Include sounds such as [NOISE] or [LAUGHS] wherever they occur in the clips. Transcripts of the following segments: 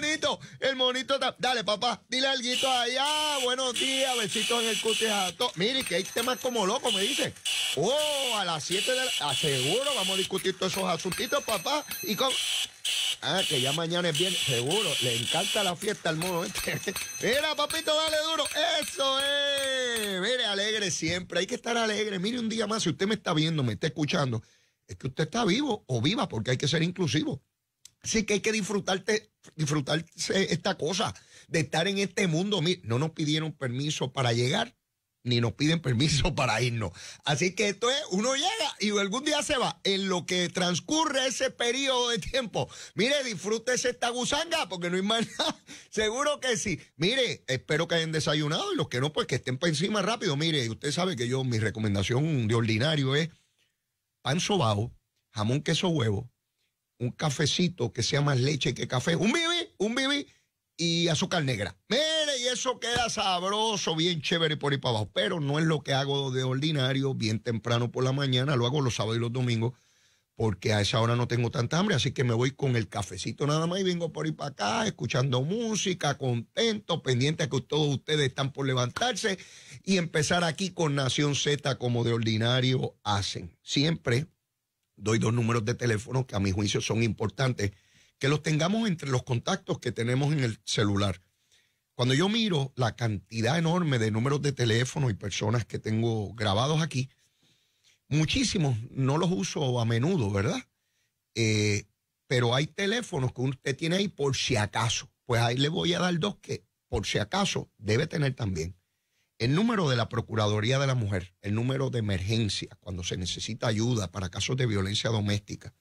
monito, el monito Dale, papá, dile algo allá. Ah, buenos días, besitos en el cutis Mire, que hay temas como loco me dice. Oh, a las 7 de la. Aseguro, ah, vamos a discutir todos esos asuntitos, papá. Y con. Ah, que ya mañana es bien, seguro. Le encanta la fiesta al mono este. [LAUGHS] Mira, papito, dale duro. Eso es. Mire, alegre siempre. Hay que estar alegre. Mire, un día más, si usted me está viendo, me está escuchando, es que usted está vivo o viva, porque hay que ser inclusivo. Así que hay que disfrutarte, disfrutarse esta cosa de estar en este mundo. No nos pidieron permiso para llegar, ni nos piden permiso [LAUGHS] para irnos. Así que esto es, uno llega y algún día se va. En lo que transcurre ese periodo de tiempo, mire, disfrútese esta gusanga, porque no hay más [LAUGHS] nada. Seguro que sí. Mire, espero que hayan desayunado y los que no, pues que estén por encima rápido. Mire, usted sabe que yo, mi recomendación de ordinario es pan sobao, jamón, queso, huevo un cafecito que sea más leche que café, un bibi, un bibi y azúcar negra. Mire, y eso queda sabroso, bien chévere por ahí para abajo. Pero no es lo que hago de ordinario, bien temprano por la mañana, lo hago los sábados y los domingos, porque a esa hora no tengo tanta hambre, así que me voy con el cafecito nada más y vengo por ahí para acá, escuchando música, contento, pendiente a que todos ustedes están por levantarse y empezar aquí con Nación Z como de ordinario hacen. Siempre doy dos números de teléfono que a mi juicio son importantes, que los tengamos entre los contactos que tenemos en el celular. Cuando yo miro la cantidad enorme de números de teléfono y personas que tengo grabados aquí, muchísimos no los uso a menudo, ¿verdad? Eh, pero hay teléfonos que usted tiene ahí por si acaso. Pues ahí le voy a dar dos que por si acaso debe tener también. El número de la Procuraduría de la Mujer, el número de emergencia, cuando se necesita ayuda para casos de violencia doméstica.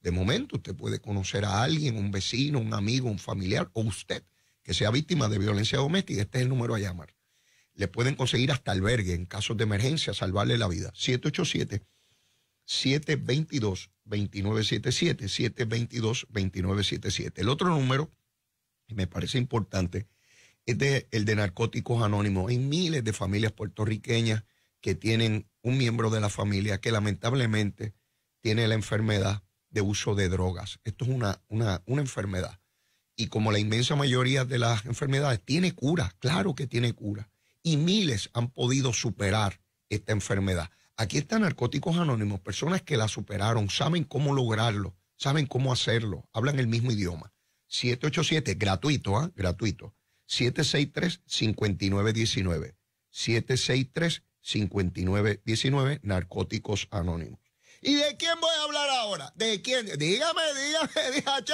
De momento usted puede conocer a alguien, un vecino, un amigo, un familiar o usted que sea víctima de violencia doméstica. Este es el número a llamar. Le pueden conseguir hasta albergue en casos de emergencia, salvarle la vida. 787 722 2977 722 2977 El otro número, que me parece importante, es el de Narcóticos Anónimos. Hay miles de familias puertorriqueñas que tienen un miembro de la familia que lamentablemente tiene la enfermedad de uso de drogas. Esto es una, una, enfermedad. Y como la inmensa mayoría de las enfermedades, tiene cura, claro que tiene cura. Y miles han podido superar esta enfermedad. Aquí están narcóticos anónimos, personas que la superaron, saben cómo lograrlo, saben cómo hacerlo, hablan el mismo idioma. 787, gratuito, ¿ah? gratuito. 763-5919. 763-5919, Narcóticos Anónimos. ¿Y de quién voy a hablar ahora? ¿De quién? Dígame, dígame, [LAUGHS] dígame,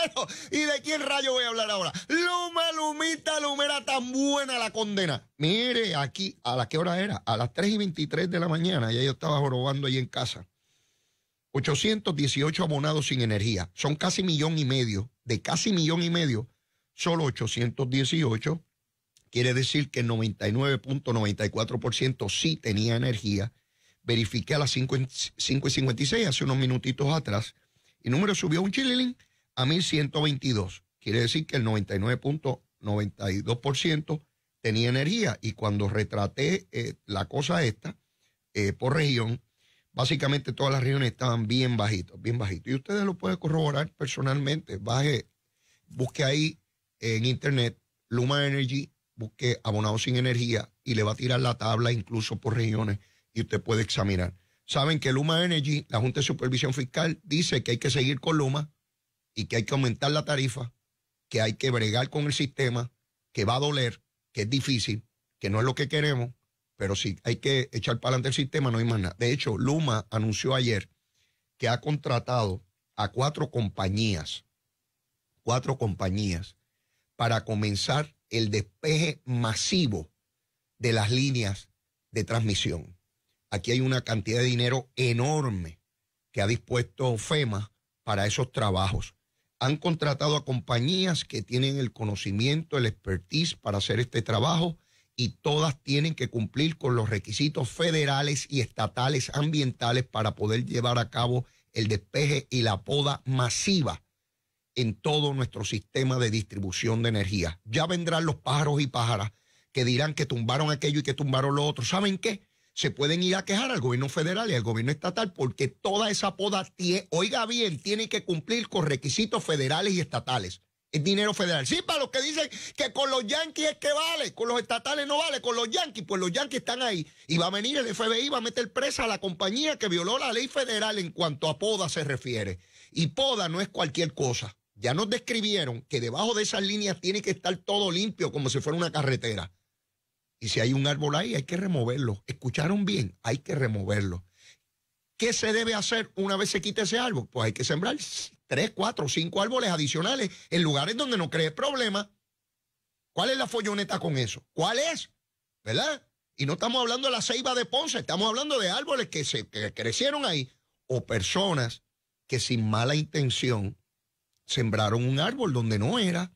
¿Y de quién rayo voy a hablar ahora? Luma, Lumita, Lumera, tan buena la condena. Mire, aquí, ¿a la qué hora era? A las 3 y 23 de la mañana, ya yo estaba jorobando ahí en casa. 818 abonados sin energía. Son casi millón y medio. De casi millón y medio, solo 818 Quiere decir que el 99.94% sí tenía energía. Verifiqué a las 5.56 hace unos minutitos atrás. El número subió un chililín a 1122. Quiere decir que el 99.92% tenía energía. Y cuando retraté eh, la cosa esta eh, por región, básicamente todas las regiones estaban bien bajitos, bien bajitos. Y ustedes lo pueden corroborar personalmente. Baje, busque ahí en internet Luma Energy busque abonado sin energía y le va a tirar la tabla incluso por regiones y usted puede examinar. Saben que Luma Energy, la Junta de Supervisión Fiscal, dice que hay que seguir con Luma y que hay que aumentar la tarifa, que hay que bregar con el sistema, que va a doler, que es difícil, que no es lo que queremos, pero sí hay que echar para adelante el sistema, no hay más nada. De hecho, Luma anunció ayer que ha contratado a cuatro compañías, cuatro compañías, para comenzar el despeje masivo de las líneas de transmisión. Aquí hay una cantidad de dinero enorme que ha dispuesto FEMA para esos trabajos. Han contratado a compañías que tienen el conocimiento, el expertise para hacer este trabajo y todas tienen que cumplir con los requisitos federales y estatales ambientales para poder llevar a cabo el despeje y la poda masiva en todo nuestro sistema de distribución de energía. Ya vendrán los pájaros y pájaras que dirán que tumbaron aquello y que tumbaron lo otro. ¿Saben qué? Se pueden ir a quejar al gobierno federal y al gobierno estatal porque toda esa poda, oiga bien, tiene que cumplir con requisitos federales y estatales. Es dinero federal. Sí, para los que dicen que con los yanquis es que vale, con los estatales no vale, con los yanquis, pues los yanquis están ahí. Y va a venir el FBI, va a meter presa a la compañía que violó la ley federal en cuanto a poda se refiere. Y poda no es cualquier cosa. Ya nos describieron que debajo de esas líneas tiene que estar todo limpio, como si fuera una carretera. Y si hay un árbol ahí, hay que removerlo. ¿Escucharon bien? Hay que removerlo. ¿Qué se debe hacer una vez se quite ese árbol? Pues hay que sembrar tres, cuatro, cinco árboles adicionales en lugares donde no cree problema. ¿Cuál es la folloneta con eso? ¿Cuál es? ¿Verdad? Y no estamos hablando de la ceiba de Ponce, estamos hablando de árboles que, se, que crecieron ahí o personas que sin mala intención sembraron un árbol donde no era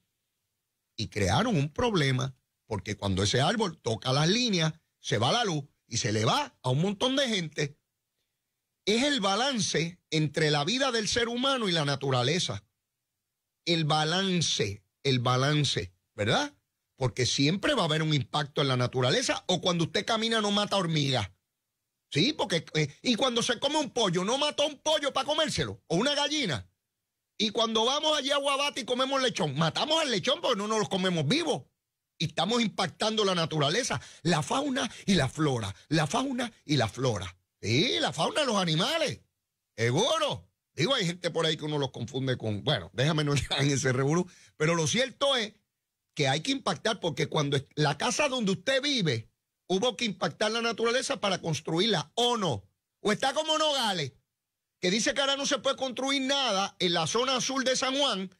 y crearon un problema porque cuando ese árbol toca las líneas, se va la luz y se le va a un montón de gente. Es el balance entre la vida del ser humano y la naturaleza. El balance, el balance, ¿verdad? Porque siempre va a haber un impacto en la naturaleza o cuando usted camina no mata hormigas. Sí, porque eh, y cuando se come un pollo, no mata un pollo para comérselo o una gallina. Y cuando vamos allá a Guabate y comemos lechón, matamos al lechón porque no nos los comemos vivos. Y estamos impactando la naturaleza, la fauna y la flora, la fauna y la flora. Sí, la fauna, los animales. Seguro. Digo, hay gente por ahí que uno los confunde con, bueno, déjame no [LAUGHS] entrar en ese revolú. Pero lo cierto es que hay que impactar porque cuando la casa donde usted vive, hubo que impactar la naturaleza para construirla, ¿o no? ¿O está como no Nogales? que dice que ahora no se puede construir nada en la zona sur de San Juan,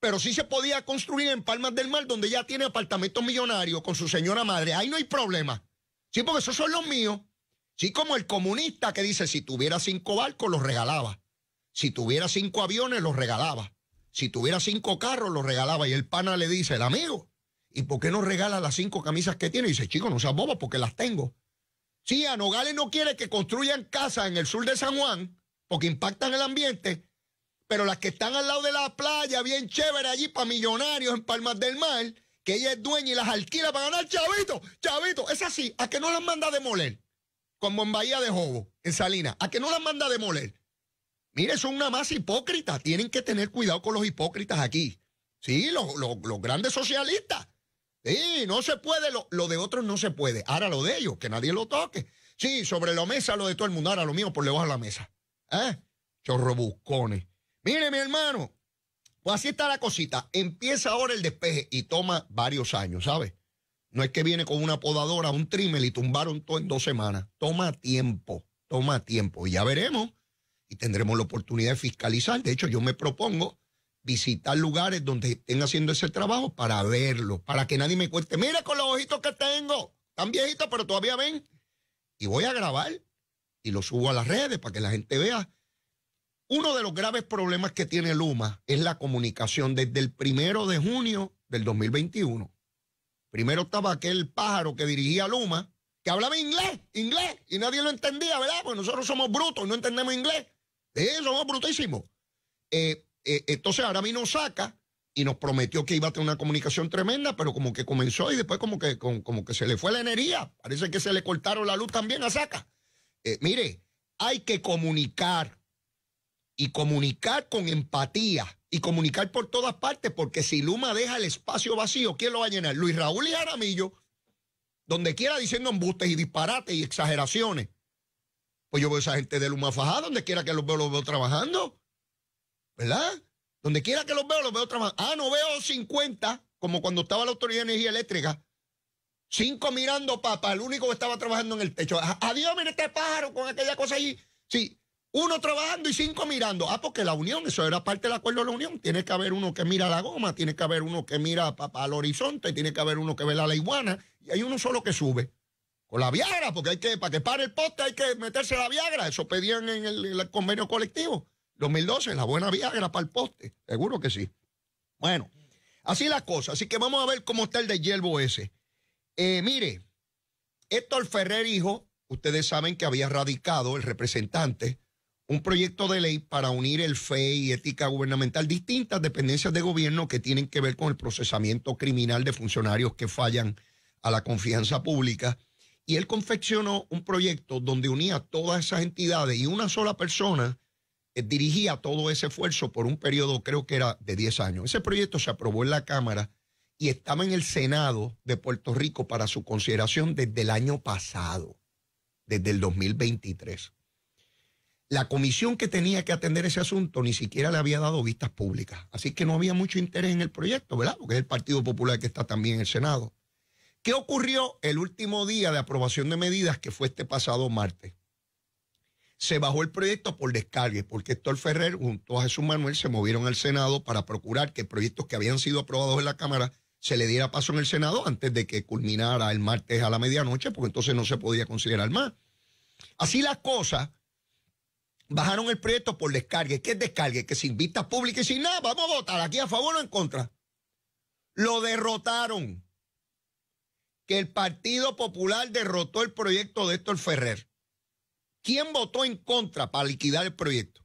pero sí se podía construir en Palmas del Mar, donde ya tiene apartamentos millonarios con su señora madre. Ahí no hay problema. Sí, porque esos son los míos. Sí, como el comunista que dice, si tuviera cinco barcos, los regalaba. Si tuviera cinco aviones, los regalaba. Si tuviera cinco carros, los regalaba. Y el pana le dice, el amigo, ¿y por qué no regala las cinco camisas que tiene? Y dice, chico, no seas bobo, porque las tengo. Sí, a no quiere que construyan casas en el sur de San Juan que impactan el ambiente, pero las que están al lado de la playa, bien chévere allí para millonarios en Palmas del Mar, que ella es dueña y las alquila para ganar chavito, chavito, es así, a que no las manda a demoler, como en Bahía de Jobo, en Salinas, a que no las manda a demoler. Mire, son una más hipócrita, tienen que tener cuidado con los hipócritas aquí, sí, los, grandes socialistas. Sí, no se puede, lo, de otros no se puede. Ahora lo de ellos, que nadie lo toque. Sí, sobre la mesa lo de todo el mundo, ahora lo mío por le a la mesa. ¿Eh? Chorrobuscones. Mire, mi hermano, pues así está la cosita. Empieza ahora el despeje y toma varios años, ¿sabes? No es que viene con una podadora, un trimel y tumbaron todo en dos semanas. Toma tiempo, toma tiempo. Y ya veremos y tendremos la oportunidad de fiscalizar. De hecho, yo me propongo visitar lugares donde estén haciendo ese trabajo para verlo, para que nadie me cueste mira con los ojitos que tengo, tan viejitos, pero todavía ven. Y voy a grabar y lo subo a las redes para que la gente vea. Uno de los graves problemas que tiene Luma es la comunicación desde el primero de junio del 2021. Primero estaba aquel pájaro que dirigía Luma, que hablaba inglés, inglés, y nadie lo entendía, ¿verdad? Porque nosotros somos brutos no entendemos inglés. Sí, somos brutísimos. Eh, eh, entonces ahora vino Saca y nos prometió que iba a tener una comunicación tremenda, pero como que comenzó y después como que, como, como que se le fue la energía. Parece que se le cortaron la luz también a Saca. Eh, mire, hay que comunicar y comunicar con empatía y comunicar por todas partes, porque si Luma deja el espacio vacío, ¿quién lo va a llenar? Luis Raúl y Aramillo, donde quiera diciendo embustes y disparates y exageraciones. Pues yo veo a esa gente de Luma Fajada, donde quiera que los veo, los veo trabajando. ¿Verdad? Donde quiera que los veo, los veo trabajando. Ah, no veo 50, como cuando estaba la Autoridad de Energía Eléctrica, Cinco mirando papá, el único que estaba trabajando en el techo. Adiós, mire este pájaro con aquella cosa allí. Sí, uno trabajando y cinco mirando. Ah, porque la unión, eso era parte del acuerdo de la unión. Tiene que haber uno que mira la goma, tiene que haber uno que mira papá al horizonte, tiene que haber uno que ve la iguana. Y hay uno solo que sube. Con la Viagra, porque hay que, para que pare el poste hay que meterse la Viagra. Eso pedían en el, en el convenio colectivo. 2012, la buena Viagra para el poste. Seguro que sí. Bueno, así las cosas. Así que vamos a ver cómo está el de hierbo ese. Eh, mire, Héctor Ferrer Hijo, ustedes saben que había radicado el representante un proyecto de ley para unir el FE y ética gubernamental, distintas dependencias de gobierno que tienen que ver con el procesamiento criminal de funcionarios que fallan a la confianza pública. Y él confeccionó un proyecto donde unía todas esas entidades y una sola persona eh, dirigía todo ese esfuerzo por un periodo, creo que era de 10 años. Ese proyecto se aprobó en la Cámara y estaba en el Senado de Puerto Rico para su consideración desde el año pasado, desde el 2023. La comisión que tenía que atender ese asunto ni siquiera le había dado vistas públicas, así que no había mucho interés en el proyecto, ¿verdad? Porque es el Partido Popular que está también en el Senado. ¿Qué ocurrió el último día de aprobación de medidas que fue este pasado martes? se bajó el proyecto por descargue, porque Héctor Ferrer junto a Jesús Manuel se movieron al Senado para procurar que proyectos que habían sido aprobados en la Cámara se le diera paso en el Senado antes de que culminara el martes a la medianoche, porque entonces no se podía considerar más. Así las cosas, bajaron el proyecto por descargue. ¿Qué es descargue? Que sin vistas públicas y sin nada, vamos a votar aquí a favor o en contra. Lo derrotaron. Que el Partido Popular derrotó el proyecto de Héctor Ferrer. ¿Quién votó en contra para liquidar el proyecto?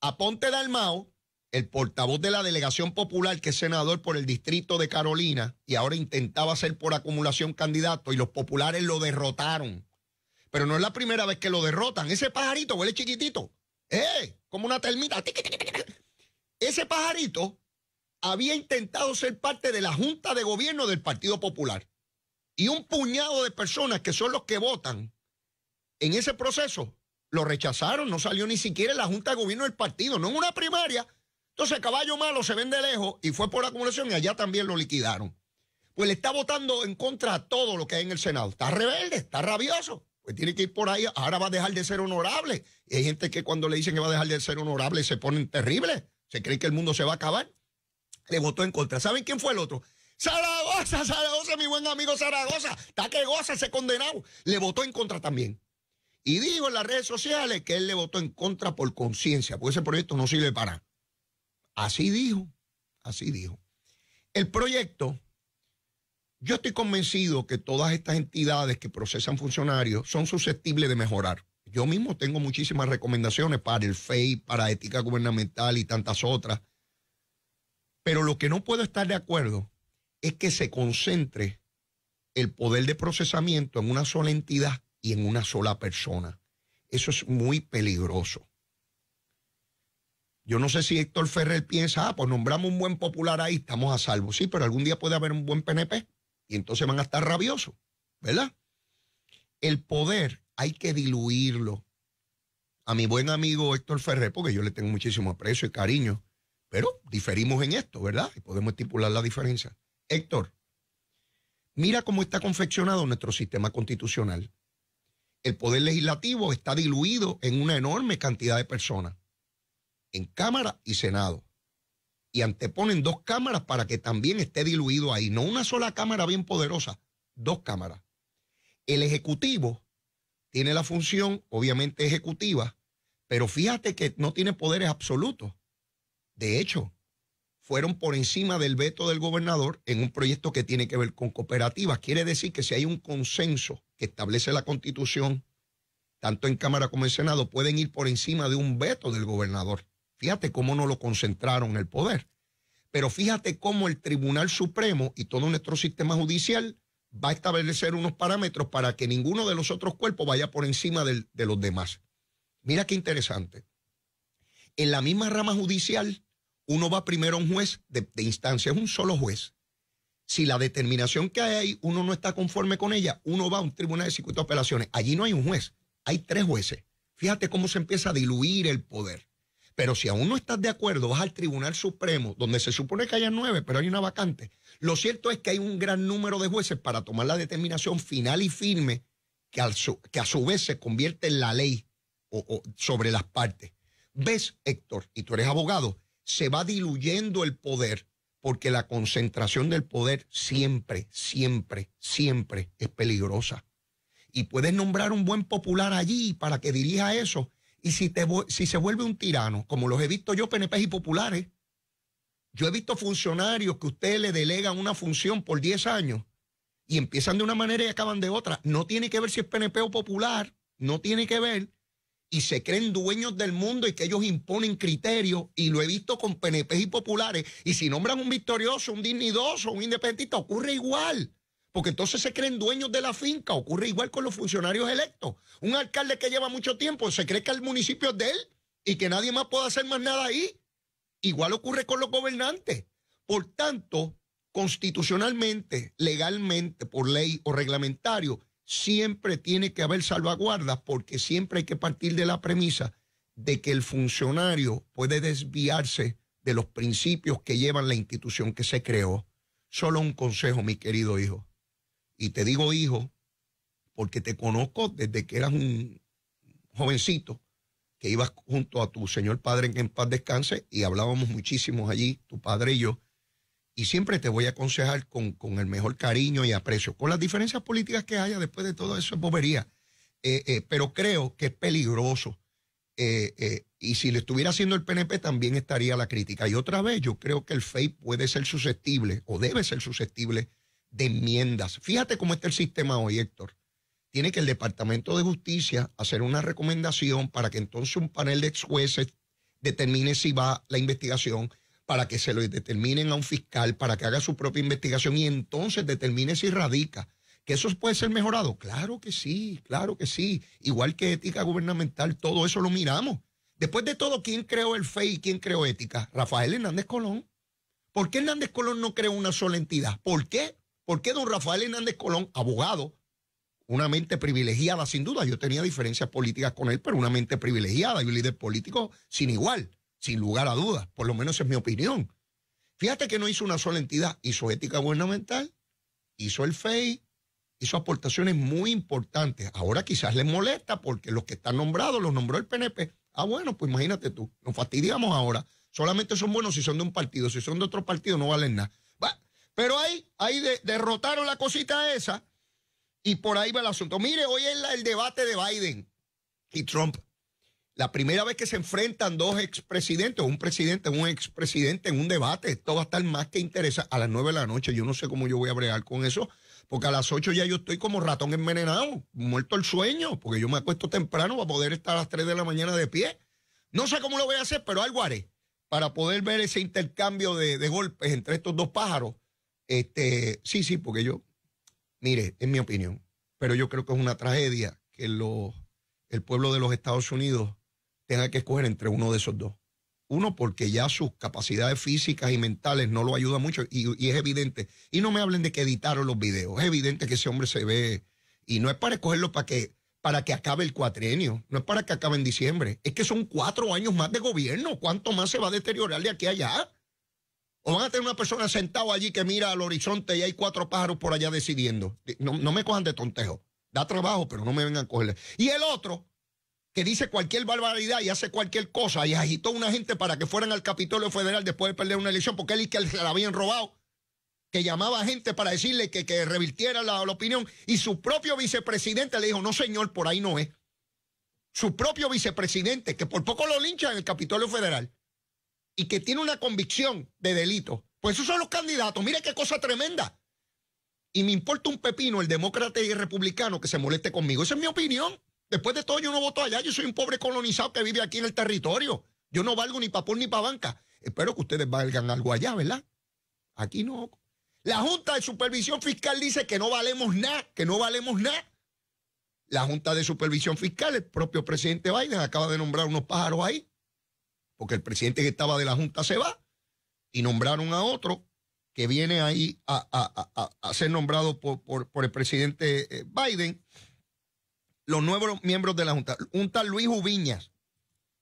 Aponte Dalmao, el portavoz de la delegación popular, que es senador por el distrito de Carolina, y ahora intentaba ser por acumulación candidato, y los populares lo derrotaron. Pero no es la primera vez que lo derrotan. Ese pajarito huele chiquitito. ¡Eh! Como una termita. Ese pajarito había intentado ser parte de la Junta de Gobierno del Partido Popular. Y un puñado de personas que son los que votan en ese proceso lo rechazaron. No salió ni siquiera en la Junta de Gobierno del Partido. No en una primaria, entonces, caballo malo se vende lejos y fue por acumulación y allá también lo liquidaron. Pues le está votando en contra a todo lo que hay en el Senado. Está rebelde, está rabioso. Pues tiene que ir por ahí. Ahora va a dejar de ser honorable. Y hay gente que cuando le dicen que va a dejar de ser honorable se ponen terribles. Se cree que el mundo se va a acabar. Le votó en contra. ¿Saben quién fue el otro? Zaragoza, Zaragoza, mi buen amigo Zaragoza. Está que goza ese condenado. Le votó en contra también. Y dijo en las redes sociales que él le votó en contra por conciencia, porque ese proyecto no sirve para nada. Así dijo, así dijo. El proyecto, yo estoy convencido que todas estas entidades que procesan funcionarios son susceptibles de mejorar. Yo mismo tengo muchísimas recomendaciones para el FEI, para ética gubernamental y tantas otras. Pero lo que no puedo estar de acuerdo es que se concentre el poder de procesamiento en una sola entidad y en una sola persona. Eso es muy peligroso. Yo no sé si Héctor Ferrer piensa, ah, pues nombramos un buen popular ahí, estamos a salvo. Sí, pero algún día puede haber un buen PNP y entonces van a estar rabiosos, ¿verdad? El poder hay que diluirlo. A mi buen amigo Héctor Ferrer, porque yo le tengo muchísimo aprecio y cariño, pero diferimos en esto, ¿verdad? Y podemos estipular la diferencia. Héctor, mira cómo está confeccionado nuestro sistema constitucional. El poder legislativo está diluido en una enorme cantidad de personas en Cámara y Senado. Y anteponen dos cámaras para que también esté diluido ahí. No una sola cámara bien poderosa, dos cámaras. El Ejecutivo tiene la función, obviamente, ejecutiva, pero fíjate que no tiene poderes absolutos. De hecho, fueron por encima del veto del gobernador en un proyecto que tiene que ver con cooperativas. Quiere decir que si hay un consenso que establece la constitución, tanto en Cámara como en Senado, pueden ir por encima de un veto del gobernador. Fíjate cómo no lo concentraron el poder. Pero fíjate cómo el Tribunal Supremo y todo nuestro sistema judicial va a establecer unos parámetros para que ninguno de los otros cuerpos vaya por encima de los demás. Mira qué interesante. En la misma rama judicial, uno va primero a un juez de, de instancia, es un solo juez. Si la determinación que hay ahí, uno no está conforme con ella, uno va a un tribunal de circuito de apelaciones. Allí no hay un juez, hay tres jueces. Fíjate cómo se empieza a diluir el poder. Pero si aún no estás de acuerdo, vas al Tribunal Supremo, donde se supone que haya nueve, pero hay una vacante. Lo cierto es que hay un gran número de jueces para tomar la determinación final y firme que, que a su vez se convierte en la ley sobre las partes. ¿Ves, Héctor? Y tú eres abogado, se va diluyendo el poder porque la concentración del poder siempre, siempre, siempre es peligrosa. Y puedes nombrar un buen popular allí para que dirija eso y si, te, si se vuelve un tirano, como los he visto yo, PNP y populares, yo he visto funcionarios que ustedes le delegan una función por 10 años y empiezan de una manera y acaban de otra. No tiene que ver si es PNP o popular, no tiene que ver. Y se creen dueños del mundo y que ellos imponen criterios. Y lo he visto con PNP y populares. Y si nombran un victorioso, un dignidoso, un independentista, ocurre igual porque entonces se creen dueños de la finca. Ocurre igual con los funcionarios electos. Un alcalde que lleva mucho tiempo se cree que el municipio es de él y que nadie más puede hacer más nada ahí. Igual ocurre con los gobernantes. Por tanto, constitucionalmente, legalmente, por ley o reglamentario, siempre tiene que haber salvaguardas porque siempre hay que partir de la premisa de que el funcionario puede desviarse de los principios que llevan la institución que se creó. Solo un consejo, mi querido hijo y te digo hijo, porque te conozco desde que eras un jovencito, que ibas junto a tu señor padre en paz descanse y hablábamos muchísimos allí, tu padre y yo. Y siempre te voy a aconsejar con, con el mejor cariño y aprecio, con las diferencias políticas que haya después de todo eso es bobería. Eh, eh, pero creo que es peligroso. Eh, y si lo estuviera haciendo el PNP también estaría la crítica. Y otra vez, yo creo que el FEI puede ser susceptible o debe ser susceptible de enmiendas. Fíjate cómo está el sistema hoy, Héctor. Tiene que el Departamento de Justicia hacer una recomendación para que entonces un panel de ex jueces determine si va la investigación, para que se lo determinen a un fiscal, para que haga su propia investigación y entonces determine si radica. ¿Que eso puede ser mejorado? Claro que sí, claro que sí. Igual que ética gubernamental, todo eso lo miramos. Después de todo, ¿quién creó el FEI y quién creó ética? Rafael Hernández Colón. ¿Por qué Hernández Colón no creó una sola entidad? ¿Por qué? ¿Por qué don Rafael Hernández Colón, abogado, una mente privilegiada sin duda? Yo tenía diferencias políticas con él, pero una mente privilegiada y un líder político sin igual, sin lugar a dudas, por lo menos es mi opinión. Fíjate que no hizo una sola entidad, hizo ética gubernamental, hizo el FEI, hizo aportaciones muy importantes. Ahora quizás les molesta porque los que están nombrados los nombró el PNP. Ah, bueno, pues imagínate tú, nos fastidiamos ahora. Solamente son buenos si son de un partido, si son de otro partido no valen nada. Va, pero ahí, ahí de, derrotaron la cosita esa y por ahí va el asunto. Mire, hoy es el debate de Biden y Trump. La primera vez que se enfrentan dos expresidentes, un presidente, un expresidente en un debate. Esto va a estar más que interesante a las nueve de la noche. Yo no sé cómo yo voy a bregar con eso, porque a las ocho ya yo estoy como ratón envenenado, muerto el sueño, porque yo me acuesto temprano para poder estar a las tres de la mañana de pie. No sé cómo lo voy a hacer, pero algo haré para poder ver ese intercambio de golpes entre estos dos pájaros este, sí, sí, porque yo, mire, en mi opinión, pero yo creo que es una tragedia que los, el pueblo de los Estados Unidos tenga que escoger entre uno de esos dos. Uno, porque ya sus capacidades físicas y mentales no lo ayudan mucho y, es evidente. Y no me hablen de que editaron los videos. Es evidente que ese hombre se ve. Y no es para escogerlo para que, para que acabe el cuatrenio. No es para que acabe en diciembre. Es que son cuatro años más de gobierno. ¿Cuánto más se va a deteriorar de aquí a allá? O van a tener una persona sentada allí que mira al horizonte y hay cuatro pájaros por allá decidiendo. No, me cojan de tontejo. Da trabajo, pero no me vengan a cogerle. Y el otro, que dice cualquier barbaridad y hace cualquier cosa y agitó a una gente para que fueran al Capitolio Federal después de perder una elección porque él y que la habían robado, que llamaba a gente para decirle que, revirtiera la, la opinión y su propio vicepresidente le dijo, no señor, por ahí no es. Su propio vicepresidente, que por poco lo linchan en el Capitolio Federal y que tiene una convicción de delito. Pues esos son los candidatos. Mire qué cosa tremenda. Y me importa un pepino el demócrata y el republicano que se moleste conmigo. Esa es mi opinión. Después de todo, yo no voto allá. Yo soy un pobre colonizado que vive aquí en el territorio. Yo no valgo ni para ni para banca. Espero que ustedes valgan algo allá, ¿verdad? Aquí no. La Junta de Supervisión Fiscal dice que no valemos nada, que no valemos nada. La Junta de Supervisión Fiscal, el propio presidente Biden acaba de nombrar unos pájaros ahí porque el presidente que estaba de la Junta se va y nombraron a otro que viene ahí a, ser nombrado por, el presidente eh, Biden, los nuevos miembros de la Junta. Un tal Luis Ubiñas,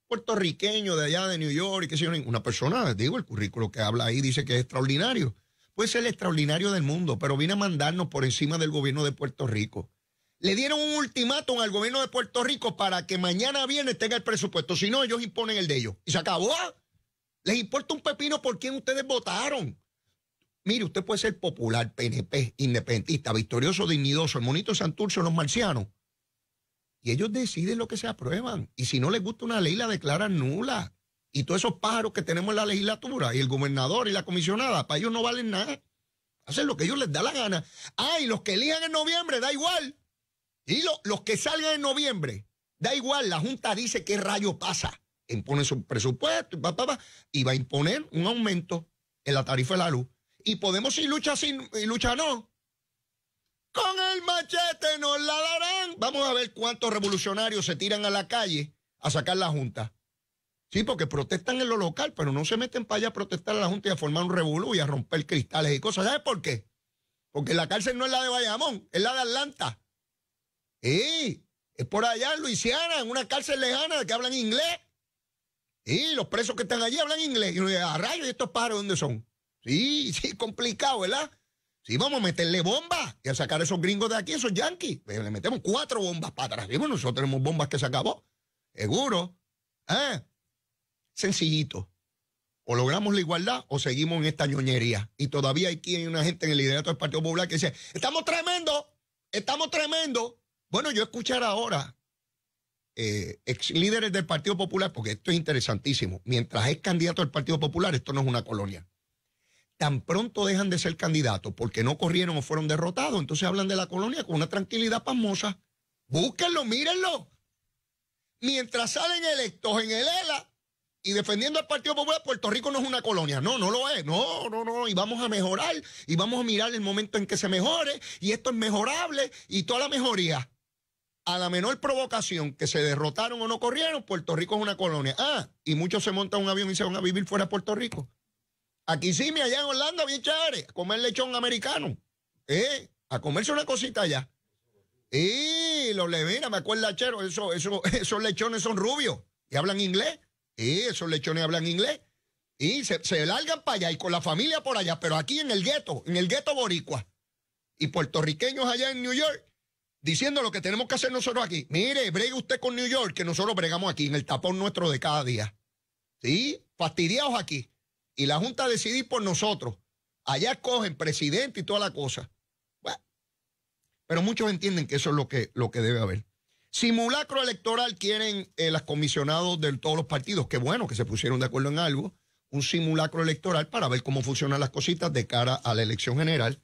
puertorriqueño de allá de New York, que una persona, digo, el currículo que habla ahí dice que es extraordinario. Puede ser el extraordinario del mundo, pero viene a mandarnos por encima del gobierno de Puerto Rico le dieron un ultimátum al gobierno de Puerto Rico para que mañana viene tenga el presupuesto. Si no, ellos imponen el de ellos. Y se acabó. Les importa un pepino por quién ustedes votaron. Mire, usted puede ser popular, PNP, independentista, victorioso, dignidoso, el monito Santurcio, los marcianos. Y ellos deciden lo que se aprueban. Y si no les gusta una ley, la declaran nula. Y todos esos pájaros que tenemos en la legislatura, y el gobernador y la comisionada, para ellos no valen nada. Hacen lo que ellos les da la gana. Ah, los que elijan en noviembre, da igual. Y los que salgan en noviembre, da igual, la Junta dice qué rayo pasa. Impone su presupuesto y va a imponer un aumento en la tarifa de la luz. Y podemos ir lucha sin lucha no. Con el machete nos la darán. Vamos a ver cuántos revolucionarios se tiran a la calle a sacar la Junta. Sí, porque protestan en lo local, pero no se meten para allá a protestar a la Junta y a formar un revolú y a romper cristales y cosas. ¿Sabes por qué? Porque la cárcel no es la de Bayamón, es la de Atlanta. Y es por allá en Luisiana, en una cárcel lejana que hablan inglés. Y los presos que están allí hablan inglés. Y uno dice, a rayos, ¿y estos pájaros dónde son? Sí, [LAUGHS] sí, complicado, ¿verdad? Sí, vamos a meterle bombas y a sacar a esos gringos de aquí, esos yanquis. Eh, le metemos cuatro bombas para atrás. nosotros tenemos bombas que se acabó. Seguro. ¿Eh? Sencillito. O logramos la igualdad o seguimos en esta ñoñería. Y todavía aquí hay una gente en el liderato del Partido Popular que dice, estamos tremendo, estamos tremendo. Bueno, yo escuchar ahora eh, ex líderes del Partido Popular, porque esto es interesantísimo. Mientras es candidato del Partido Popular, esto no es una colonia. Tan pronto dejan de ser candidatos porque no corrieron o fueron derrotados, entonces hablan de la colonia con una tranquilidad pasmosa. Búsquenlo, mírenlo. Mientras salen electos en el ELA y defendiendo al Partido Popular, Puerto Rico no es una colonia. No, no lo es. No, no, no. Y vamos a mejorar y vamos a mirar el momento en que se mejore y esto es mejorable y toda la mejoría a la menor provocación que se derrotaron o no corrieron, Puerto Rico es una colonia. Ah, y muchos se montan un avión y se van a vivir fuera de Puerto Rico. Aquí sí, me allá en Holanda, bien chévere, a comer lechón americano. ¿Eh? A comerse una cosita allá. Y los levinas, me acuerdo, chero, eso, eso, [LAUGHS] esos lechones son rubios y hablan inglés. Y esos lechones hablan inglés. Y se, se largan para allá y con la familia por allá, pero aquí en el gueto, en el gueto boricua. Y puertorriqueños allá en New York diciendo lo que tenemos que hacer nosotros aquí. Mire, bregue usted con New York, que nosotros bregamos aquí, en el tapón nuestro de cada día. ¿Sí? Fastidiados aquí. Y la Junta decidir por nosotros. Allá cogen presidente y toda la cosa. pero muchos entienden que eso es lo que, lo que debe haber. Simulacro electoral quieren eh, las comisionados de todos los partidos. Qué bueno que se pusieron de acuerdo en algo. Un simulacro electoral para ver cómo funcionan las cositas de cara a la elección general.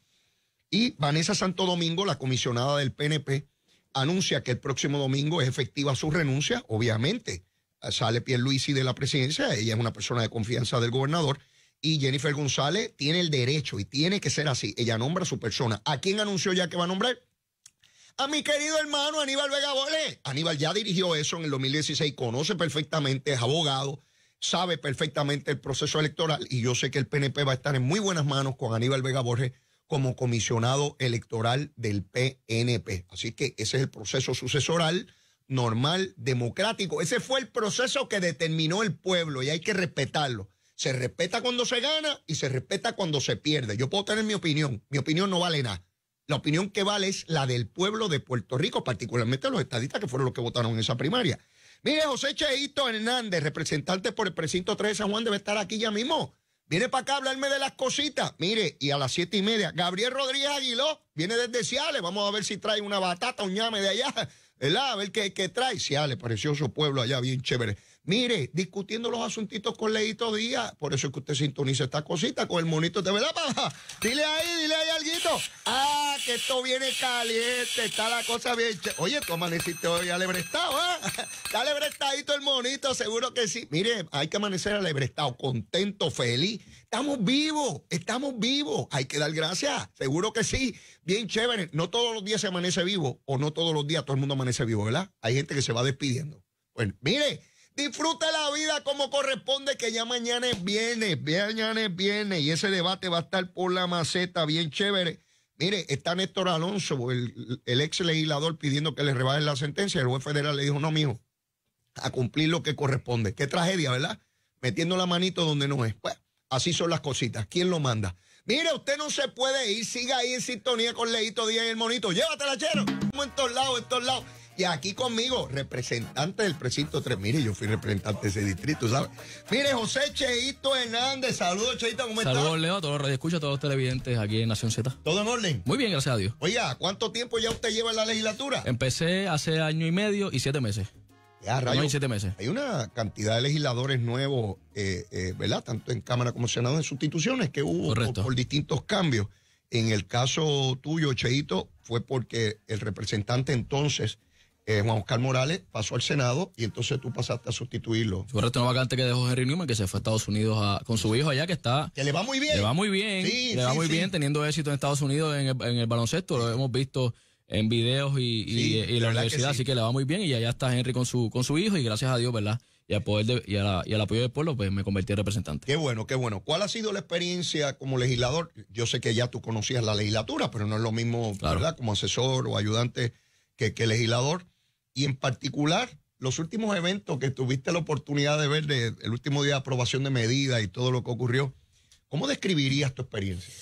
Y Vanessa Santo Domingo, la comisionada del PNP, anuncia que el próximo domingo es efectiva su renuncia, obviamente. Eh, sale Pierluisi de la presidencia, ella es una persona de confianza del gobernador, y Jennifer González tiene el derecho y tiene que ser así. Ella nombra a su persona. ¿A quién anunció ya que va a nombrar? A mi querido hermano Aníbal Vega Borges. Aníbal ya dirigió eso en el 2016, conoce perfectamente, es abogado, sabe perfectamente el proceso electoral y yo sé que el PNP va a estar en muy buenas manos con Aníbal Vega Borges como comisionado electoral del PNP. Así que ese es el proceso sucesoral normal, democrático. Ese fue el proceso que determinó el pueblo y hay que respetarlo. Se respeta cuando se gana y se respeta cuando se pierde. Yo puedo tener mi opinión. Mi opinión no vale nada. La opinión que vale es la del pueblo de Puerto Rico, particularmente los estadistas que fueron los que votaron en esa primaria. Mire, José Cheito Hernández, representante por el precinto 3 de San Juan, debe estar aquí ya mismo. Viene para acá a hablarme de las cositas. Mire, y a las siete y media, Gabriel Rodríguez Aguiló viene desde Ciales. Vamos a ver si trae una batata, un ñame de allá, [LAUGHS] ¿verdad? A ver qué, qué trae. Ciales, precioso pueblo allá, bien chévere. Mire, discutiendo los asuntitos con Leito Díaz, por eso es que usted sintoniza esta cosita con el monito de verdad, paja. Dile ahí, dile ahí alguito. Ah, que esto viene caliente, está la cosa bien. Oye, tú amaneciste hoy alebrestado, ¿ah? ¿eh? [LAUGHS] Está alebrestadito el monito, seguro que sí. Mire, hay que amanecer alebrestado, contento, feliz. Estamos vivos, estamos vivos. Hay que dar gracias, seguro que sí. Bien chévere. No todos los días se amanece vivo, o no todos los días todo el mundo amanece vivo, ¿verdad? Hay gente que se va despidiendo. Bueno, mire. Disfruta la vida como corresponde, que ya mañana viene viernes, mañana viene y ese debate va a estar por la maceta, bien chévere. Mire, está Néstor Alonso, el, el ex legislador, pidiendo que le rebajen la sentencia. El juez federal le dijo, no, mijo, a cumplir lo que corresponde. Qué tragedia, ¿verdad? Metiendo la manito donde no es. Pues, así son las cositas. ¿Quién lo manda? Mire, usted no se puede ir, siga ahí en sintonía con Leito Díaz y el monito. Llévatela, chero. Estamos en todos lados, en todos lados. Y aquí conmigo, representante del precinto 3. Mire, yo fui representante de ese distrito, ¿sabes? Mire, José Cheito Hernández. Saludos, Cheito, ¿cómo estás? Saludos, Leo, a todos los radioescuchos, a todos los televidentes aquí en Nación Z. ¿Todo en orden? Muy bien, gracias a Dios. Oiga, ¿cuánto tiempo ya usted lleva en la legislatura? Empecé hace año y medio y siete meses. Ya, rayo, siete meses. Hay una cantidad de legisladores nuevos, eh, eh, ¿verdad? Tanto en Cámara como Senado, en sustituciones que hubo por, distintos cambios. En el caso tuyo, Cheito, fue porque el representante entonces eh, Juan Oscar Morales pasó al Senado y entonces tú pasaste a sustituirlo. Sobre no vacante que dejó Henry Newman, que se fue a Estados Unidos con su hijo allá, que está. Que le va muy bien. Le va muy bien. le va muy bien teniendo éxito en Estados Unidos en el, baloncesto. Lo hemos visto en videos y, en la, universidad, así que le va muy bien. Y allá está Henry con su, con su hijo y gracias a Dios, ¿verdad? Y, al poder de, y, al apoyo del pueblo, pues me convertí en representante. Qué bueno, qué bueno. ¿Cuál ha sido la experiencia como legislador? Yo sé que ya tú conocías la legislatura, pero no es lo mismo, ¿verdad? Como asesor o ayudante que legislador y en particular los últimos eventos que tuviste la oportunidad de ver el último día de aprobación de medidas y todo lo que ocurrió, ¿cómo describirías tu experiencia?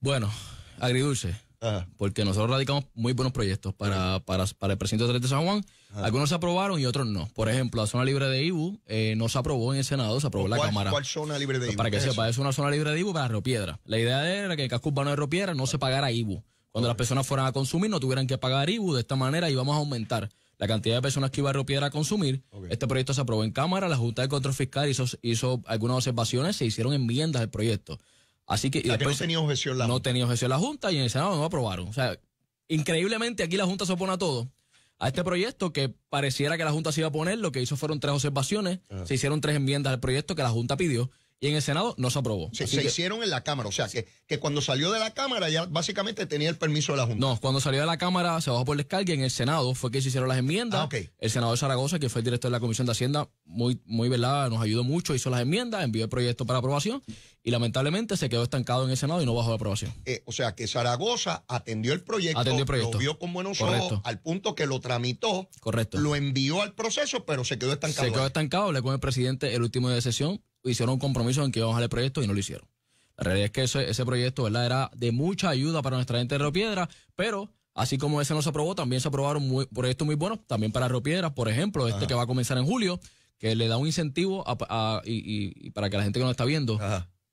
Bueno, agridulce. Ah. Porque nosotros radicamos muy buenos proyectos para, ah. para, para el presidente de San Juan. Ah. Algunos se aprobaron y otros no. Por ejemplo, la zona libre de Ibu eh, no se aprobó en el Senado, se aprobó en la Cámara. ¿Cuál zona libre de Ibu? Para que sepa, es una zona libre de Ibu para Ropiedra. Piedra. La idea era que el casco urbano de Ropiedra no se pagara Ibu. Cuando las personas fueran a consumir no tuvieran que pagar Ibu. De esta manera íbamos a aumentar la cantidad de personas que iba a Río a consumir. Este proyecto se aprobó en Cámara, la Junta de Control Fiscal hizo, hizo algunas observaciones, se hicieron enmiendas al proyecto. Así que, no tenía objeción la Junta. No tenía objeción la Junta y en el Senado no aprobaron. O sea, increíblemente aquí la Junta se opone a todo. A este proyecto que pareciera que la Junta se iba a poner, lo que hizo fueron tres observaciones, se hicieron tres enmiendas al proyecto que la Junta pidió y en el Senado no se aprobó. se hicieron en la Cámara, o sea que, cuando salió de la Cámara ya básicamente tenía el permiso de la Junta. No, cuando salió de la Cámara se bajó por descarga y en el Senado fue que se hicieron las enmiendas. Ah, el senador Zaragoza, que fue el director de la Comisión de Hacienda, muy, muy verdad, nos ayudó mucho, hizo las enmiendas, envió el proyecto para aprobación y lamentablemente se quedó estancado en el Senado y no bajó de aprobación. Eh, o sea que Zaragoza atendió el proyecto, lo vio con buenos ojos al punto que lo tramitó, Correcto. lo envió al proceso, pero se quedó estancado. Se quedó estancado, hablé con el presidente el último de sesión hicieron un compromiso en que iban a dejar el proyecto y no lo hicieron. La realidad es que ese, ese proyecto era de mucha ayuda para nuestra gente de Río Piedra, pero así como ese no se aprobó, también se aprobaron muy, proyectos muy buenos, también para Río Piedra, por ejemplo, este que va a comenzar en julio, que le da un incentivo y, para que la gente que nos está viendo,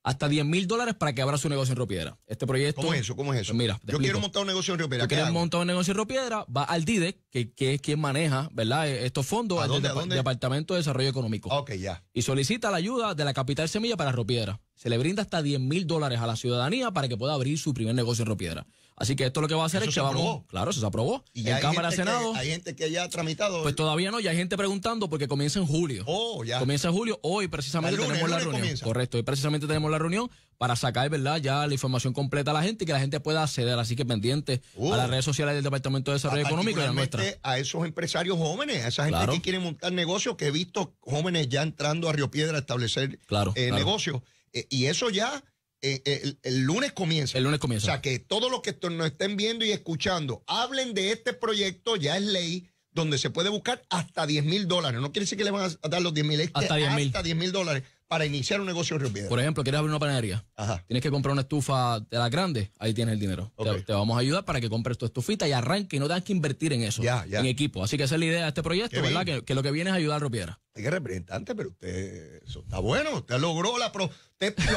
hasta 10 mil dólares para que abra su negocio en Ropiedra. Este proyecto. ¿Cómo es eso? ¿Cómo es eso? Pues mira, yo quiero montar un negocio en Ropiedra. quiero montar un negocio en Ropiedra, va al dide que, es quien maneja, ¿verdad? E, estos fondos al Departamento de Desarrollo Económico. ya. Y solicita la ayuda de la capital Semilla para Ropiedra. Se le brinda hasta 10 mil dólares a la ciudadanía para que pueda abrir su primer negocio en Ropiedra. Así que esto lo que va a hacer es que vamos. Aprobó. Claro, se aprobó. Y en Cámara Senado. hay gente que ya ha tramitado. Pues todavía no, Y hay gente preguntando porque comienza en julio. Oh, ya. Comienza en julio. Hoy precisamente tenemos la reunión. Correcto. Hoy precisamente tenemos la reunión para sacar, ¿verdad? Ya la información completa a la gente y que la gente pueda acceder. Así que pendiente uh. a las redes sociales del Departamento de Desarrollo Económico y a nuestra. A esos empresarios jóvenes, a esa gente que quiere montar negocios, que he visto jóvenes ya entrando a Río Piedra a establecer eh, negocios. Eh, y eso ya eh, eh, el, lunes comienza. El lunes comienza. O sea, que todos los que nos estén viendo y escuchando hablen de este proyecto, ya es ley, donde se puede buscar hasta 10 mil dólares. No quiere decir que le van a dar los 10 mil, este, hasta 10 mil dólares para iniciar un negocio en Por ejemplo, quieres abrir una panadería. Tienes que comprar una estufa de las grandes. Ahí tienes el dinero. Te, vamos a ayudar para que compres tu estufita y arranque y no tengas que invertir en eso. Ya, ya. En equipo. Así que esa es la idea de este proyecto, ¿verdad? Que, lo que viene es ayudar a Río Piedra. que representante, pero usted eso está bueno. Usted logró la pro,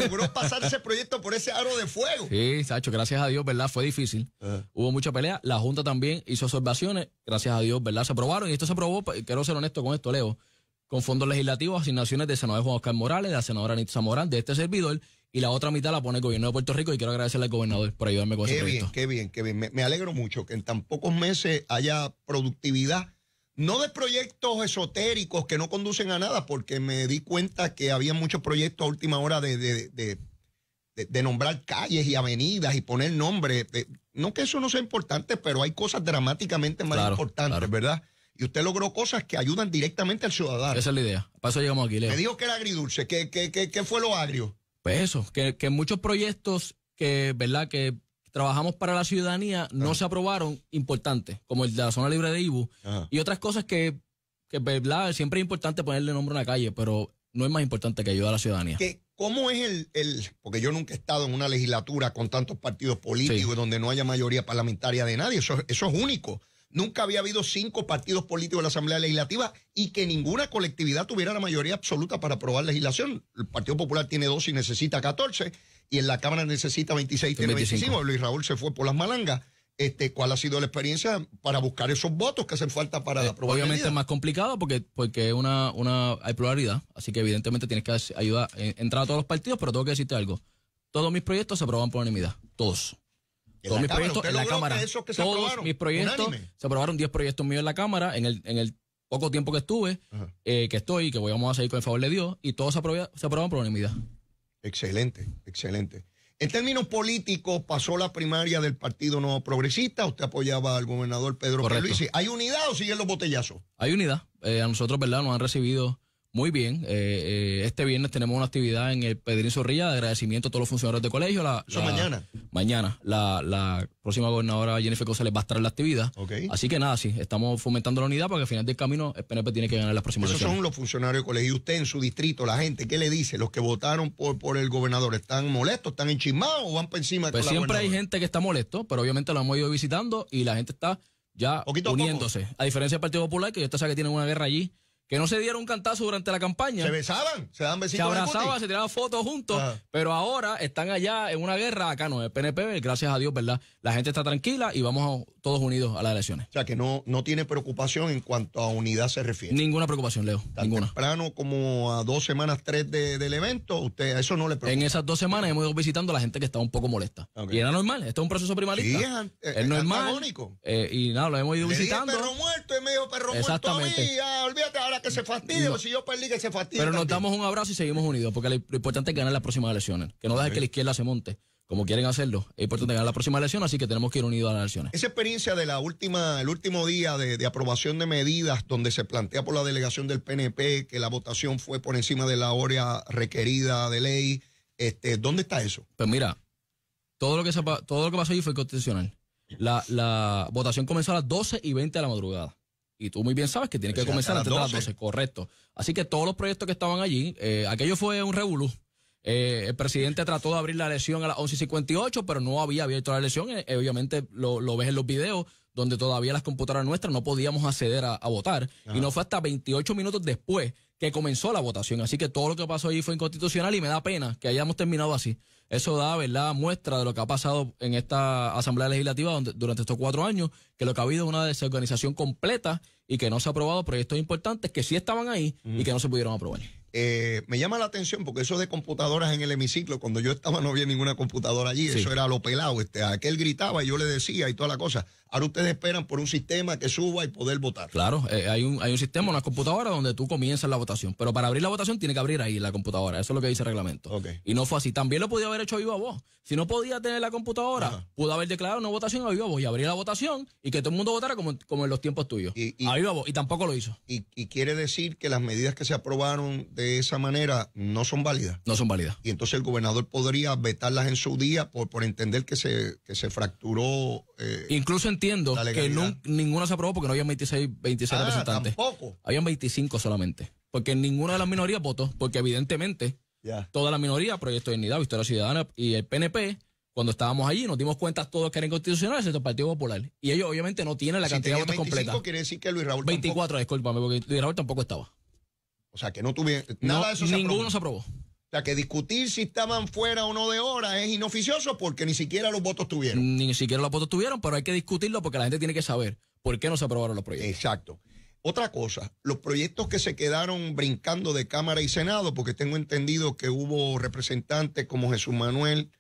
logró [LAUGHS] pasar ese proyecto por ese aro de fuego. Sí, Sacho, gracias a Dios, ¿verdad? Fue difícil. Hubo mucha pelea. La Junta también hizo observaciones. Gracias a Dios, ¿verdad? Se aprobaron. Y esto se aprobó, pues, quiero ser honesto con esto, Leo con fondos legislativos, asignaciones de senador Juan Oscar Morales, de la senadora Anita Morán, de este servidor, y la otra mitad la pone el gobierno de Puerto Rico y quiero agradecerle al gobernador por ayudarme con qué Qué bien, qué bien, Me, alegro mucho que en tan pocos meses haya productividad, no de proyectos esotéricos que no conducen a nada, porque me di cuenta que había muchos proyectos a última hora de, de, de, de nombrar calles y avenidas y poner nombres. no que eso no sea importante, pero hay cosas dramáticamente más importantes, ¿verdad? y usted logró cosas que ayudan directamente al ciudadano. Esa es la idea. Para eso llegamos aquí, Leo. Me dijo que era agridulce. ¿Qué, qué, qué fue lo agrio? Pues eso, que, muchos proyectos que, ¿verdad? Que trabajamos para la ciudadanía no se aprobaron importantes, como el de la zona libre de Ibu y otras cosas que, que, ¿verdad? Siempre es importante ponerle nombre a una calle, pero no es más importante que ayudar a la ciudadanía. ¿Cómo es el, el, Porque yo nunca he estado en una legislatura con tantos partidos políticos donde no haya mayoría parlamentaria de nadie. Eso, eso es único. Nunca había habido cinco partidos políticos en la Asamblea Legislativa y que ninguna colectividad tuviera la mayoría absoluta para aprobar legislación. El Partido Popular tiene dos y necesita catorce, y en la Cámara necesita veintiséis y tiene Luis Raúl se fue por las malangas. Este, ¿Cuál ha sido la experiencia para buscar esos votos que hacen falta para la eh, aprobar? Obviamente es más complicado porque, porque una, una, hay pluralidad, así que evidentemente tienes que ayudar, eh, entrar a todos los partidos, pero tengo que decirte algo. Todos mis proyectos se aprueban por unanimidad, todos todos mis proyectos en la Cámara. todos mis proyectos. Se aprobaron 10 proyectos míos en la Cámara en el, en el poco tiempo que estuve, eh, que estoy, que vamos a seguir con el favor de Dios, y todos se, se aprobaron por unanimidad. Excelente, excelente. En términos políticos, pasó la primaria del Partido No Progresista. Usted apoyaba al gobernador Pedro Correcto. ¿Hay unidad o siguen los botellazos? Hay unidad. Eh, a nosotros, ¿verdad? Nos han recibido muy bien, eh, eh, este viernes tenemos una actividad en el Pedrín Zorrilla de agradecimiento a todos los funcionarios de colegio. La, mañana. Mañana, la, la, próxima gobernadora Jennifer les va a estar la actividad. Así que nada, sí, estamos fomentando la unidad porque al final del camino el PNP tiene que ganar las próximas Esos son los funcionarios de colegio. ¿Y Usted en su distrito, la gente, ¿qué le dice? Los que votaron por, por el gobernador, ¿están molestos, están enchismados o van por encima de Pues siempre hay gente que está molesto, pero obviamente lo hemos ido visitando y la gente está ya uniéndose. A, diferencia del Partido Popular, que yo te sé que tienen una guerra allí que no se dieron un cantazo durante la campaña. Se besaban, se dan besitos. Se abrazaban, se tiraban fotos juntos, pero ahora están allá en una guerra, acá no, el PNP, gracias a Dios, ¿verdad? La gente está tranquila y vamos todos unidos a las elecciones. O sea, que no, no tiene preocupación en cuanto a unidad se refiere. Ninguna preocupación, Leo, Ninguna. ninguna. temprano como a dos semanas, tres del evento, usted a eso no le preocupa. En esas dos semanas hemos ido visitando a la gente que estaba un poco molesta. Y era normal, este es un proceso primarista. es, eh, eh, normal. Eh, y nada, lo hemos ido visitando. Dije perro muerto y medio perro Exactamente. muerto a olvídate ahora que se fastidie o si yo perdí que se fastidie. Pero nos damos un abrazo y seguimos unidos, porque lo importante es ganar las próximas elecciones. Que no que la izquierda se monte, como quieren hacerlo. Es importante ganar las próximas elecciones, así que tenemos que ir unidos a las elecciones. Esa experiencia de la última, el último día de, aprobación de medidas donde se plantea por la delegación del PNP que la votación fue por encima de la hora requerida de ley, este, ¿dónde está eso? Pues mira, todo lo que, todo lo que pasó allí fue constitucional. La, la votación comenzó a las 12 y 20 de la madrugada. Y tú muy bien sabes que tiene que comenzar antes de las 12, correcto. Así que todos los proyectos que estaban allí, eh, aquello fue un revolú. Eh, el presidente trató de abrir la elección a las 11.58, pero no había abierto la elección. Eh, obviamente lo, ves en los videos, donde todavía las computadoras nuestras no podíamos acceder a, votar. Y no fue hasta 28 minutos después que comenzó la votación. Así que todo lo que pasó allí fue inconstitucional y me da pena que hayamos terminado así. Eso da, ¿verdad?, muestra de lo que ha pasado en esta Asamblea Legislativa durante estos cuatro años, que lo que ha habido es una desorganización completa y que no se ha aprobado proyectos importantes que sí estaban ahí y que no se pudieron aprobar. Eh, me llama la atención porque eso de computadoras en el hemiciclo, cuando yo estaba no había ninguna computadora allí, eso era lo pelado, este, aquel gritaba y yo le decía y toda la cosa. Ahora ustedes esperan por un sistema que suba y poder votar. Claro, eh, hay, un, hay un sistema, una computadora donde tú comienzas la votación. Pero para abrir la votación tiene que abrir ahí la computadora. Eso es lo que dice el reglamento. Y no fue así. También lo podía haber hecho viva voz. Si no podía tener la computadora, pudo haber declarado una votación a viva voz y abrir la votación y que todo el mundo votara como, como en los tiempos tuyos. Y, y voz. Y tampoco lo hizo. Y, quiere decir que las medidas que se aprobaron de esa manera no son válidas. No son válidas. Y entonces el gobernador podría vetarlas en su día por, por entender que se, que se fracturó eh, Incluso entiendo que ninguno se aprobó porque no había 26, 26 ah, representantes. Tampoco. Habían 25 solamente. Porque ninguna de las minorías votó. Porque evidentemente, toda la minoría, Proyecto de Dignidad, historia Ciudadana y el PNP, cuando estábamos allí, nos dimos cuenta todos que eran constitucionales excepto el Partido Popular. Y ellos obviamente no tienen la cantidad de votos 25, completa. quiere decir que Luis Raúl 24, discúlpame, porque Luis Raúl tampoco estaba. O sea, que no tuve. Nada de eso se Ninguno se aprobó. O sea, que discutir si estaban fuera o no de hora es inoficioso porque ni siquiera los votos tuvieron. Ni siquiera los votos tuvieron, pero hay que discutirlo porque la gente tiene que saber por qué no se aprobaron los proyectos. Exacto. Otra cosa, los proyectos que se quedaron brincando de Cámara y Senado, porque tengo entendido que hubo representantes como Jesús Manuel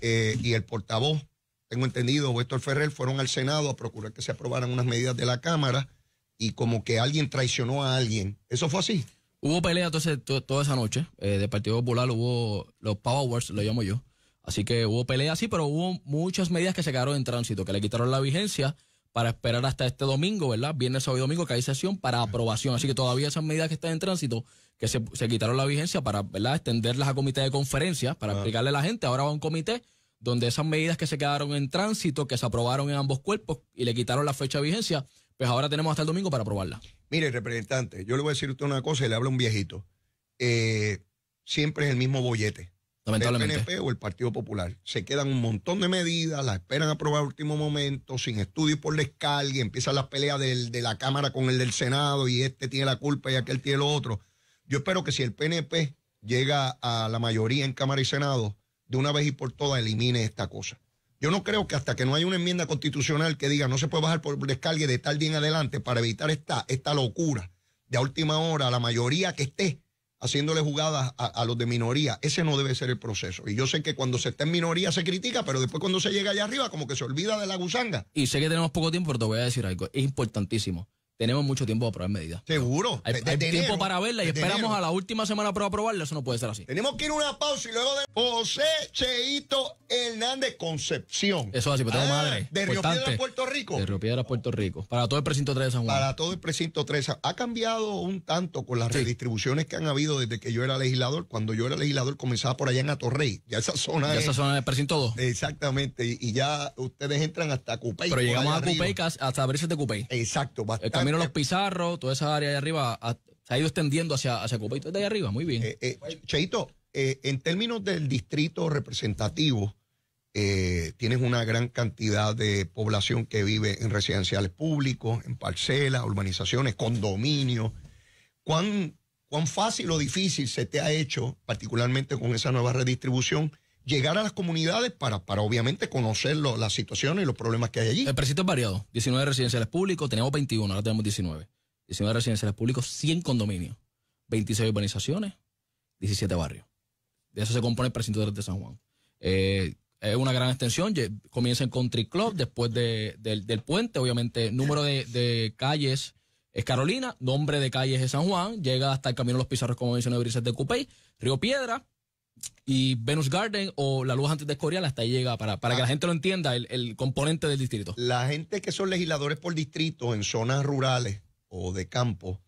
eh, y el portavoz, tengo entendido, Héctor Ferrer, fueron al Senado a procurar que se aprobaran unas medidas de la Cámara y como que alguien traicionó a alguien. ¿Eso fue así? Hubo pelea entonces toda esa noche. Eh, del Partido Popular hubo los Power Wars, lo llamo yo. Así que hubo pelea, sí, pero hubo muchas medidas que se quedaron en tránsito, que le quitaron la vigencia para esperar hasta este domingo, ¿verdad? Viernes, sábado y domingo que hay sesión para aprobación. Así que todavía esas medidas que están en tránsito, que se, quitaron la vigencia para, ¿verdad? Extenderlas a comité de conferencia, para ah. explicarle a la gente. Ahora va a un comité donde esas medidas que se quedaron en tránsito, que se aprobaron en ambos cuerpos y le quitaron la fecha de vigencia, pues ahora tenemos hasta el domingo para aprobarla. Mire, representante, yo le voy a decir usted una cosa y le habla un viejito. Eh, siempre es el mismo bollete. Lamentablemente. El PNP o el Partido Popular. Se quedan un montón de medidas, las esperan aprobar a último momento, sin estudio y por descargue, empiezan las peleas de la Cámara con el del Senado y este tiene la culpa y aquel tiene lo otro. Yo espero que si el PNP llega a la mayoría en Cámara y Senado, de una vez y por todas elimine esta cosa. Yo no creo que hasta que no haya una enmienda constitucional que diga no se puede bajar por descargue de tal bien adelante para evitar esta, locura de a última hora, la mayoría que esté haciéndole jugadas a, a, los de minoría, ese no debe ser el proceso. Y yo sé que cuando se está en minoría se critica, pero después cuando se llega allá arriba como que se olvida de la gusanga. Y sé que tenemos poco tiempo, pero te voy a decir algo, es importantísimo tenemos mucho tiempo para probar medidas. Seguro. Hay, tiempo para verla y esperamos a la última semana para probarla. Eso no puede ser así. Tenemos que ir a una pausa y luego de José Cheito Hernández Concepción. Eso es así, pero pues ah, madre. De Río Puerto Rico. De Río Piedras, Puerto Rico. Para todo el precinto 3 San Juan. Para todo el precinto 3. Ha cambiado un tanto con las redistribuciones que han habido desde que yo era legislador. Cuando yo era legislador comenzaba por allá en Atorrey. Ya esa zona. Ya esa zona del precinto 2. Exactamente. Y, ya ustedes entran hasta Cupey. Pero llegamos a Cupey hasta abrirse de Cupey. Exacto. Bastante los Pizarros, toda esa área de arriba se ha ido extendiendo hacia, hacia Copa y todo de arriba, muy bien. Eh, eh, Cheito, eh, en términos del distrito representativo, tienes una gran cantidad de población que vive en residenciales públicos, en parcelas, urbanizaciones, condominios. ¿Cuán, ¿Cuán fácil o difícil se te ha hecho, particularmente con esa nueva redistribución, llegar a las comunidades para, para obviamente conocer las situaciones y los problemas que hay allí. El precinto es variado. 19 residenciales públicos, tenemos 21, ahora tenemos 19. 19 residenciales públicos, 100 condominios, 26 urbanizaciones, 17 barrios. De eso se compone el precinto de San Juan. Eh, es una gran extensión. Comienza en Country Club, después del, puente, obviamente. Número de, calles es Carolina, nombre de calles es San Juan. Llega hasta el Camino de los Pizarros, como mencioné, Brises de Cupey, Río Piedra, y Venus Garden o La Luz antes de Escorial hasta ahí llega para, para que la ah. gente lo entienda, el, componente del distrito. La gente que son legisladores por distrito en zonas rurales o de campo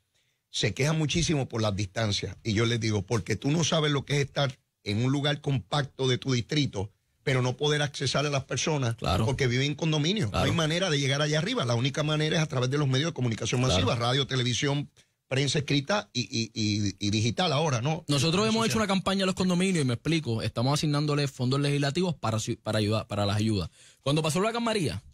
se queja muchísimo por las distancias. Y yo les digo, porque tú no sabes lo que es estar en un lugar compacto de tu distrito, pero no poder accesar a las personas porque viven en condominio. No hay manera de llegar allá arriba. La única manera es a través de los medios de comunicación masiva, radio, televisión, prensa escrita y, y, y, digital ahora, ¿no? Nosotros hemos hecho una campaña a los condominios y me explico, estamos asignándoles fondos legislativos para, para, ayudar, para las ayudas. Cuando pasó la María,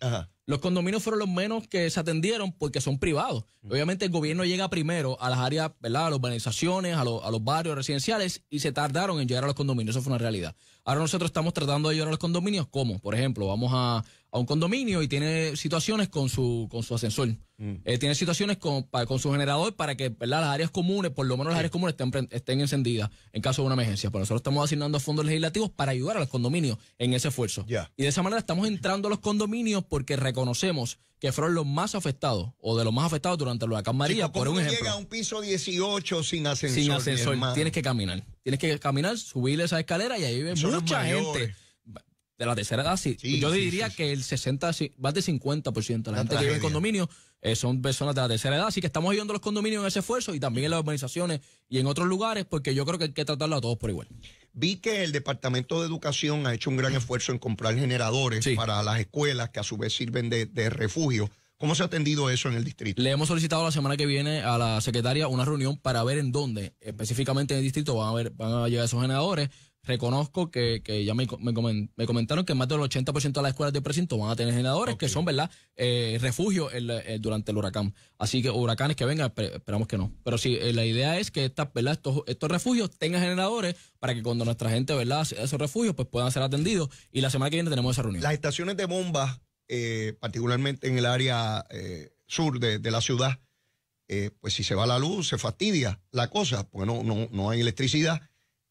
los condominios fueron los menos que se atendieron porque son privados. Mm. Obviamente el gobierno llega primero a las áreas, ¿verdad? A las urbanizaciones, a, los, a los barrios residenciales y se tardaron en llegar a los condominios, eso fue una realidad. Ahora nosotros estamos tratando de ayudar a los condominios, ¿cómo? Por ejemplo, vamos a a un condominio y tiene situaciones con su, con su ascensor. Mm. Eh, tiene situaciones con, su generador para que las áreas comunes, por lo menos las áreas comunes, estén, encendidas en caso de una emergencia. Por eso estamos asignando fondos legislativos para ayudar a los condominios en ese esfuerzo. Y de esa manera estamos entrando a los condominios porque reconocemos que fueron los más afectados o de los más afectados durante el huracán María, por un llega a un piso 18 sin ascensor? tienes que caminar. Tienes que caminar, subir esa escalera y ahí vive mucha gente de la tercera edad, sí. Yo diría que el 60, más del 50% de la gente que vive en condominios eh, son personas de la tercera edad. Así que estamos ayudando a los condominios en ese esfuerzo y también en las organizaciones y en otros lugares, porque yo creo que hay que tratarlo a todos por igual. Vi que el Departamento de Educación ha hecho un gran esfuerzo en comprar generadores para las escuelas que a su vez sirven de, de refugio. ¿Cómo se ha atendido eso en el distrito? Le hemos solicitado la semana que viene a la secretaria una reunión para ver en dónde, específicamente en el distrito, van a, ver, van a llegar esos generadores. Reconozco que, ya me, comentaron que más del 80% de las escuelas de Presinto van a tener generadores que son, ¿verdad?, eh, refugios durante el huracán. Así que huracanes que vengan, esperamos que no. Pero sí, eh, la idea es que estas, ¿verdad? Estos, estos refugios tengan generadores para que cuando nuestra gente, ¿verdad?, esos refugios, pues puedan ser atendidos. Y la semana que viene tenemos esa reunión. Las estaciones de bombas, eh, particularmente en el área sur de, de, la ciudad, pues si se va la luz, se fastidia la cosa, porque no, no, no hay electricidad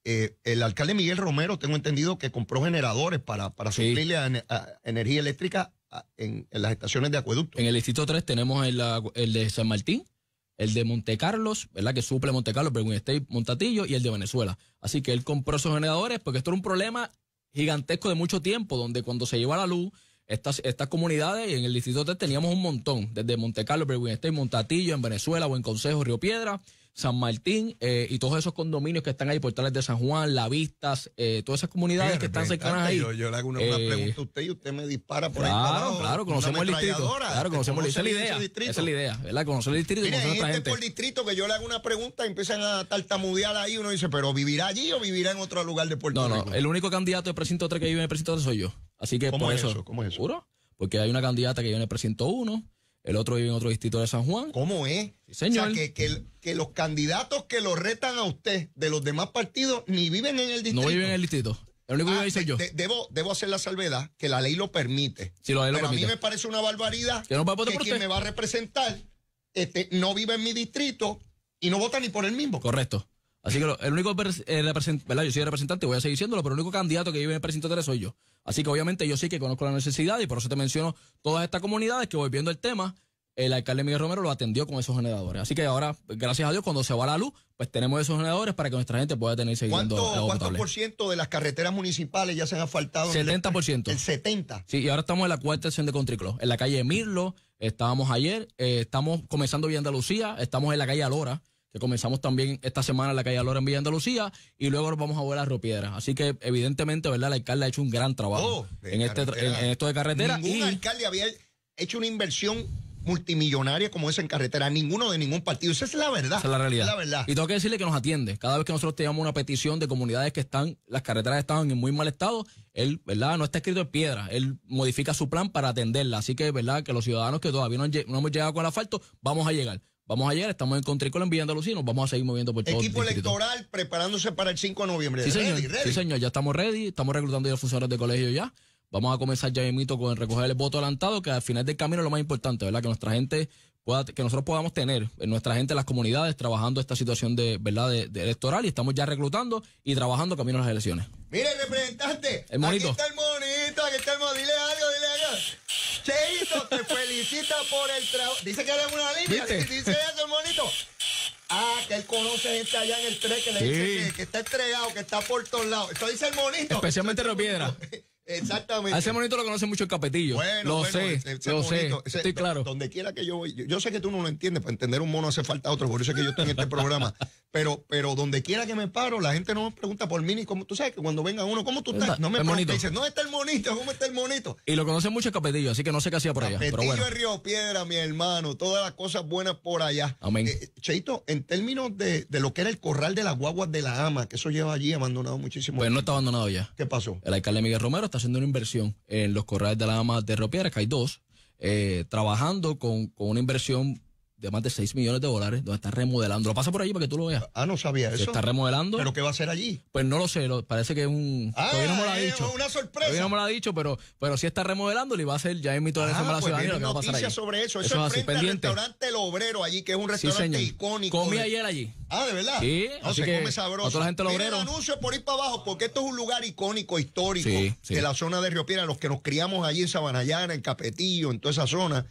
eh, el alcalde Miguel Romero, tengo entendido que compró generadores para, para suplirle energía eléctrica en, las estaciones de acueducto. En el Distrito 3 tenemos el, de San Martín, el de Monte Carlos, ¿verdad? Que suple Monte Carlos, en State, Montatillo y el de Venezuela. Así que él compró esos generadores porque esto era un problema gigantesco de mucho tiempo, donde cuando se lleva la luz, estas, estas comunidades en el Distrito 3 teníamos un montón, desde Monte Carlos, Berwin State, Montatillo, en Venezuela, Buen Consejo, Río Piedra San Martín eh, y todos esos condominios que están ahí, Portales de San Juan, La Vistas, eh, todas esas comunidades que están cercanas ahí. Yo, le hago una, eh, pregunta a usted y usted me dispara por ahí. Para claro, conocemos el distrito. Claro, conocemos el, distrito. Esa es la idea, ¿verdad? Conocer el distrito y conocer a gente. por distrito que yo le hago una pregunta y empiezan a tartamudear ahí. Uno dice, ¿pero vivirá allí o vivirá en otro lugar de Puerto no, Rico? No, no, el único candidato de precinto 3 que vive en el precinto 3 soy yo. Así que ¿Cómo es eso, ¿Cómo es eso? ¿Puro? Porque hay una candidata que yo en el precinto 1 el otro vive en otro distrito de San Juan. ¿Cómo es? señor. O sea, que, los candidatos que lo retan a usted de los demás partidos ni viven en el distrito. No viven en el distrito. El único que ah, de, yo. debo, debo hacer la salvedad que la ley lo permite. Sí, la ley lo Pero a mí me parece una barbaridad que, no que quien me va a representar este, no vive en mi distrito y no vota ni por el mismo. Correcto. Así que el único eh, representante, ¿verdad? Yo soy representante, voy a seguir diciéndolo, pero el único candidato que vive en el precinto 3 soy yo. Así que obviamente yo sí que conozco la necesidad y por eso te menciono todas estas comunidades que volviendo al tema, el alcalde Miguel Romero lo atendió con esos generadores. Así que ahora, gracias a Dios, cuando se va la luz, pues tenemos esos generadores para que nuestra gente pueda tener seguimiento. ¿Cuánto, ¿cuánto por ciento de las carreteras municipales ya se han asfaltado? 70%. El, 70%. Sí, y ahora estamos en la cuarta sección de Contriclo, en la calle Mirlo, estábamos ayer, eh, estamos comenzando Vía Andalucía, estamos en la calle Alora comenzamos también esta semana en la calle Alora en Villa Andalucía y luego nos vamos a volar a Río Así que evidentemente, ¿verdad? El alcalde ha hecho un gran trabajo oh, en, este, esto de carretera. Ningún alcalde había hecho una inversión multimillonaria como esa en carretera, ninguno de ningún partido. Esa es la verdad. Esa es la realidad. verdad. Y tengo que decirle que nos atiende. Cada vez que nosotros teníamos una petición de comunidades que están, las carreteras estaban en muy mal estado, él, ¿verdad? No está escrito en piedra. Él modifica su plan para atenderla. Así que, ¿verdad? Que los ciudadanos que todavía no, no hemos llegado con el asfalto, vamos a llegar. Vamos a estamos en contra en Villa vamos a seguir moviendo por todo el Equipo electoral preparándose para el 5 de noviembre. Sí, señor. ya estamos ready, estamos reclutando los funcionarios de colegio ya. Vamos a comenzar ya mito con recoger el voto adelantado, que al final del camino es lo más importante, ¿verdad? Que nuestra gente pueda, que nosotros podamos tener en nuestra gente, las comunidades, trabajando esta situación de, ¿verdad? De, electoral y estamos ya reclutando y trabajando camino a las elecciones. Mire, representante, el monito. aquí está el monito, aquí está el monito, dile algo, dile algo. Cheito, te felicita por el trabajo. Dice que eres una línea. Dice eso, monito. Ah, que él conoce gente allá en el tren que le dice que, está entregado, que está por todos lados. Eso dice el monito. Especialmente Los [LAUGHS] Exactamente. A ese monito lo conoce mucho el capetillo. Bueno, lo sé, lo sé. estoy claro. Donde quiera que yo voy, yo, sé que tú no lo entiendes, para entender un mono hace falta otro, por eso es que yo estoy en este programa. [LAUGHS] Pero, pero donde quiera que me paro, la gente no me pregunta por mí ni cómo. Tú sabes que cuando venga uno, ¿cómo tú estás? no me pregunta, dice, ¿no está el monito? ¿Cómo está el monito? Y lo conoce mucho el capetillo, así que no sé qué hacía por allá. Capetillo de Río Piedra, mi hermano, todas las cosas buenas por allá. Amén. Eh, Cheito, en términos de, lo que era el corral de las guaguas de la ama, que eso lleva allí abandonado muchísimo. Pues no está abandonado ya. ¿Qué pasó? El alcalde Miguel Romero haciendo una inversión en los corrales de la dama de Ropiera, que hay dos, eh, trabajando con, con, una inversión de más de 6 millones de dólares, donde está remodelando. Lo pasa por allí para que tú lo veas. Ah, no sabía eso. Se está remodelando. ¿Pero qué va a hacer allí? Pues no lo sé, parece que es un. Ah, todavía no me lo ha eh, dicho. una sorpresa. Todavía no me lo ha dicho, pero, pero sí está remodelando y va a ser ya en mi toda la ah, pues ciudadanía. Lo que va a pasar allí. sobre eso. Eso, eso es frente al restaurante El Obrero allí, que es un restaurante icónico. Comí ayer allí. Ah, de verdad. Sí, no, así se que come sabroso. Toda la gente El Obrero. anuncio por ir para abajo, porque esto es un lugar icónico, histórico de la zona de Río Piedra, los que nos criamos allí en Sabanayana, en Capetillo, en toda esa zona.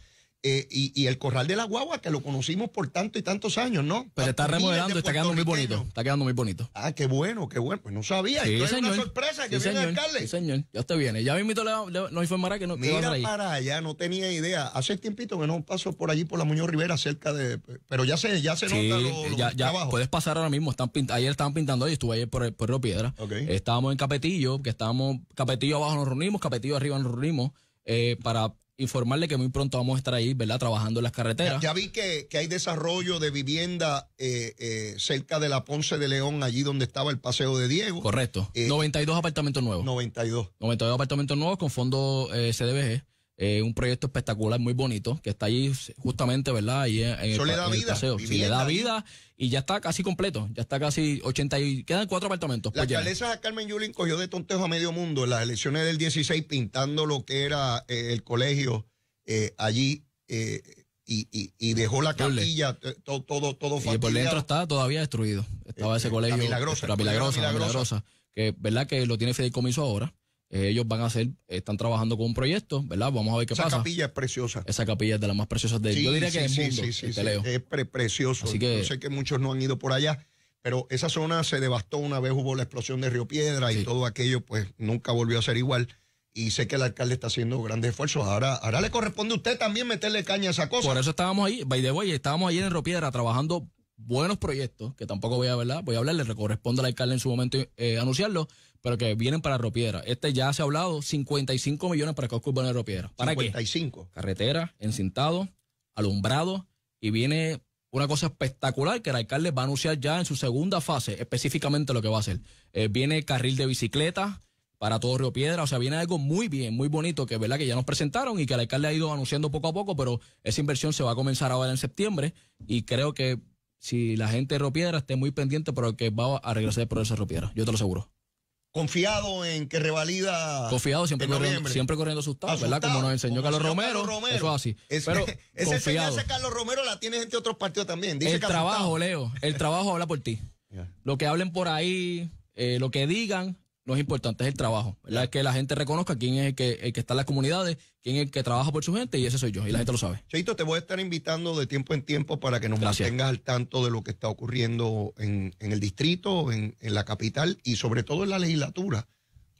Eh, y, el corral de la guagua que lo conocimos por tanto y tantos años, ¿no? Pero está remodelando, está quedando muy bonito. Está quedando muy bonito. Ah, qué bueno, qué bueno. Pues no sabía. es una sorpresa que viene señor. el alcalde. Sí, señor. Ya usted viene. Ya mismo nos informará que no. Mira a para allá, no tenía idea. Hace tiempito que no paso por allí por la Muñoz Rivera cerca de. Pero ya se, ya se nota lo, eh, ya, Puedes pasar ahora mismo. Están ayer estaban pintando, ahí. estuve ayer por, el, por Río Piedra. Estábamos en Capetillo, que estábamos. Capetillo abajo nos reunimos, Capetillo arriba nos reunimos. Eh, para informarle que muy pronto vamos a estar ahí, ¿verdad? Trabajando en las carreteras. Ya, vi que, hay desarrollo de vivienda eh, eh, cerca de la Ponce de León, allí donde estaba el Paseo de Diego. Correcto. 92 eh, apartamentos nuevos. 92. 92 apartamentos nuevos con fondo CDBG. Eh, un proyecto espectacular, muy bonito, que está ahí justamente, ¿verdad? Ahí en, el, le da vida. le da vida y ya está casi completo. Ya está casi 80 y... Quedan cuatro apartamentos. La pues, alcaldesa Carmen Yulín cogió de tontejo a medio mundo en las elecciones del 16 pintando lo que era eh, el colegio eh, allí y, dejó la capilla, todo, todo, todo Y por dentro está todavía destruido. Estaba ese colegio... La milagrosa. La milagrosa, Que, ¿verdad? Que lo tiene Comiso ahora ellos van a hacer, están trabajando con un proyecto, ¿verdad? Vamos a ver qué pasa. Esa capilla es preciosa. Esa capilla es de las más preciosas de Yo diría que sí, mundo, sí, este Es precioso. Yo sé que muchos no han ido por allá, pero esa zona se devastó una vez, hubo la explosión de Río Piedra y todo aquello, pues nunca volvió a ser igual y sé que el alcalde está haciendo grandes esfuerzos. Ahora, ahora le corresponde a usted también meterle caña a esa cosa. Por eso estábamos ahí, by the way, estábamos ahí en Río Piedra trabajando buenos proyectos, que tampoco voy a, ¿verdad? Voy a hablar, le corresponde al alcalde en su momento eh, anunciarlo, pero que vienen para Ropiedra. Este ya se ha hablado, 55 millones para el casco urbano de Ropiedra. ¿Para 55. Carretera, encintado, alumbrado, y viene una cosa espectacular que el alcalde va a anunciar ya en su segunda fase, específicamente lo que va a hacer. Eh, viene carril de bicicleta para todo Río Piedra, o sea, viene algo muy bien, muy bonito, que verdad que ya nos presentaron y que el alcalde ha ido anunciando poco a poco, pero esa inversión se va a comenzar ahora en septiembre y creo que si la gente de Ropiedra esté muy pendiente que va a regresar el proceso de Ropiedra, yo te lo aseguro. Confiado en que revalida. Confiado, siempre, corriendo, siempre corriendo asustado, ¿verdad? Como nos enseñó Carlos Romero, Eso es así. Pero [LAUGHS] esa confiado. enseñanza Carlos Romero la tiene gente de otros partidos también. el trabajo, Leo, el trabajo habla por ti. Lo que hablen por ahí, eh, lo que digan, lo es importante, es el trabajo. ¿verdad? Que la gente reconozca quién es el que, está en las comunidades, quién es el que trabaja por su gente y ese soy yo. Y la gente lo sabe. Cheito, te voy a estar invitando de tiempo en tiempo para que nos mantengas al tanto de lo que está ocurriendo en, el distrito, en, la capital y sobre todo en la legislatura.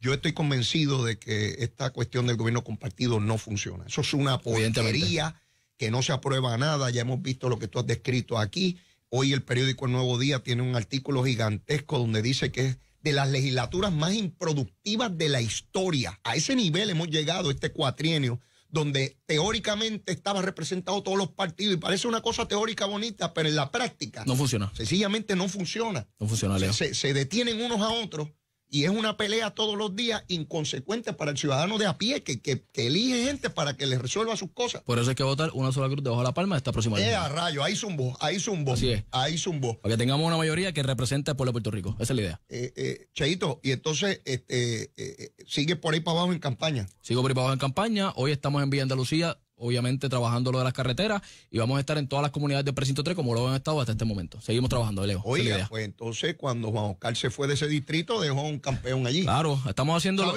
Yo estoy convencido de que esta cuestión del gobierno compartido no funciona. Eso es una porquería que no se aprueba nada. Ya hemos visto lo que tú has descrito aquí. Hoy el periódico El Nuevo Día tiene un artículo gigantesco donde dice que es de las legislaturas más improductivas de la historia. A ese nivel hemos llegado este cuatrienio, donde teóricamente estaba representado todos los partidos y parece una cosa teórica bonita, pero en la práctica. No funciona. Sencillamente no funciona. No funciona, se detienen unos a otros y es una pelea todos los días inconsecuente para el ciudadano de a pie que, elige gente para que le resuelva sus cosas. Por eso hay que votar una sola cruz debajo de la palma esta próxima eh, a rayo, ahí zumbó, ahí zumbó. Así es. Ahí zumbó. Para que tengamos una mayoría que represente al pueblo de Puerto Rico. Esa es la idea. Eh, eh Cheito, y entonces este, eh, eh, sigue por ahí para abajo en campaña. Sigo por ahí para abajo en campaña. Hoy estamos en Villa Andalucía obviamente trabajando lo de las carreteras y vamos a estar en todas las comunidades del precinto 3 como lo han estado hasta este momento. Seguimos trabajando, Leo. Oiga, pues entonces cuando Juan Oscar se fue de ese distrito dejó un campeón allí. Claro, estamos haciendo lo,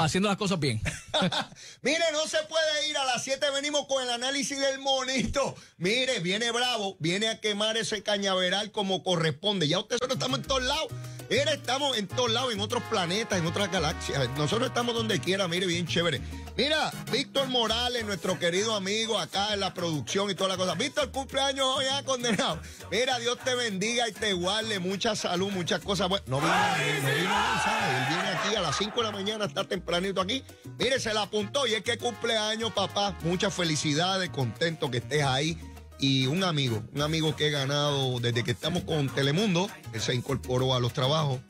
Haciendo las cosas bien. [LAUGHS] Mire, no se puede ir a las 7 venimos con el análisis del monito. Mire, viene bravo, viene a quemar ese cañaveral como corresponde. Ya ustedes solo estamos en todos lados. Mira, estamos en todos lados, en otros planetas, en otras galaxias. Nosotros estamos donde quiera, mire, bien chévere. Mira, Víctor Morales, nuestro querido amigo acá en la producción y todas las cosas Víctor, cumpleaños hoy, ha ah, condenado. Mira, Dios te bendiga y te guarde mucha salud, muchas cosas bueno No vino, no vino, ¿sabes? Él viene aquí a las 5 de la mañana, está tempranito aquí. Mire, se la apuntó y es que cumpleaños, papá. Muchas felicidades, contento que estés ahí y un amigo, un amigo que he ganado desde que estamos con Telemundo, Él se incorporó a los trabajos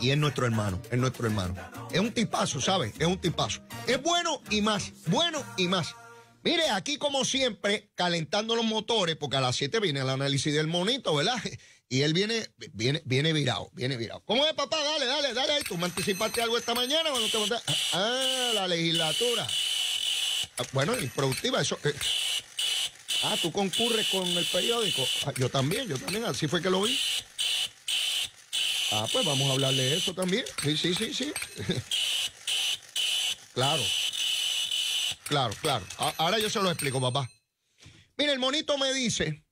y es nuestro hermano, es nuestro hermano. Es un tipazo, ¿sabes? Es un tipazo. Es bueno y más, bueno y más. Mire, aquí como siempre, calentando los motores, porque a las 7 viene el análisis del monito, ¿verdad? [LAUGHS] Y él viene, viene, viene virado, viene virado. ¿Cómo es, papá? Dale, dale, dale Tú me anticipaste algo esta mañana cuando te Ah, la legislatura. Ah, bueno, productiva eso. Eh. Ah, tú concurres con el periódico. Ah, yo también, yo también, así fue que lo vi. Ah, pues vamos a hablarle de eso también. Sí, sí, sí, sí. [LAUGHS] claro. Claro, claro. ahora yo se lo explico, papá. Mira, el monito me dice,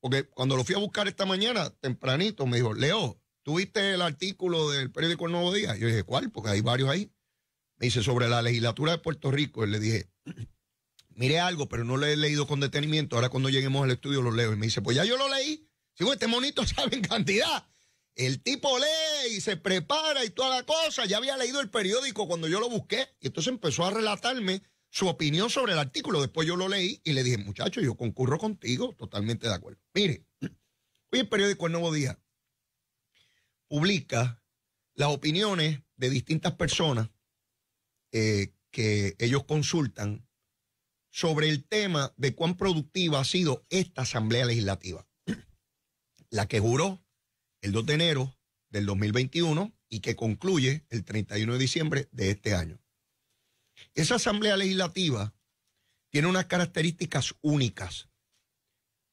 porque cuando lo fui a buscar esta mañana, tempranito, me dijo, Leo, ¿tuviste el artículo del periódico El Nuevo Día? Yo dije, ¿cuál? Porque hay varios ahí. Me dice, sobre la legislatura de Puerto Rico. Y le dije, miré algo, pero no lo he leído con detenimiento. Ahora cuando lleguemos al estudio lo leo. Y me dice, pues ya yo lo leí. Si pues, este monito [LAUGHS] sabe en cantidad. El tipo lee y se prepara y toda la cosa. Ya había leído el periódico cuando yo lo busqué. Y entonces empezó a relatarme su opinión sobre el artículo. Después yo lo leí y le dije, muchacho, yo concurro contigo, totalmente de acuerdo. Mire, [CLEARS THROAT] hoy el periódico El Nuevo Día publica las opiniones de distintas personas eh, que ellos consultan sobre el tema de cuán productiva ha sido esta Asamblea Legislativa, la que juró el 2 de enero del 2021 y que concluye el 31 de diciembre de este año. Esa Asamblea Legislativa tiene unas características únicas,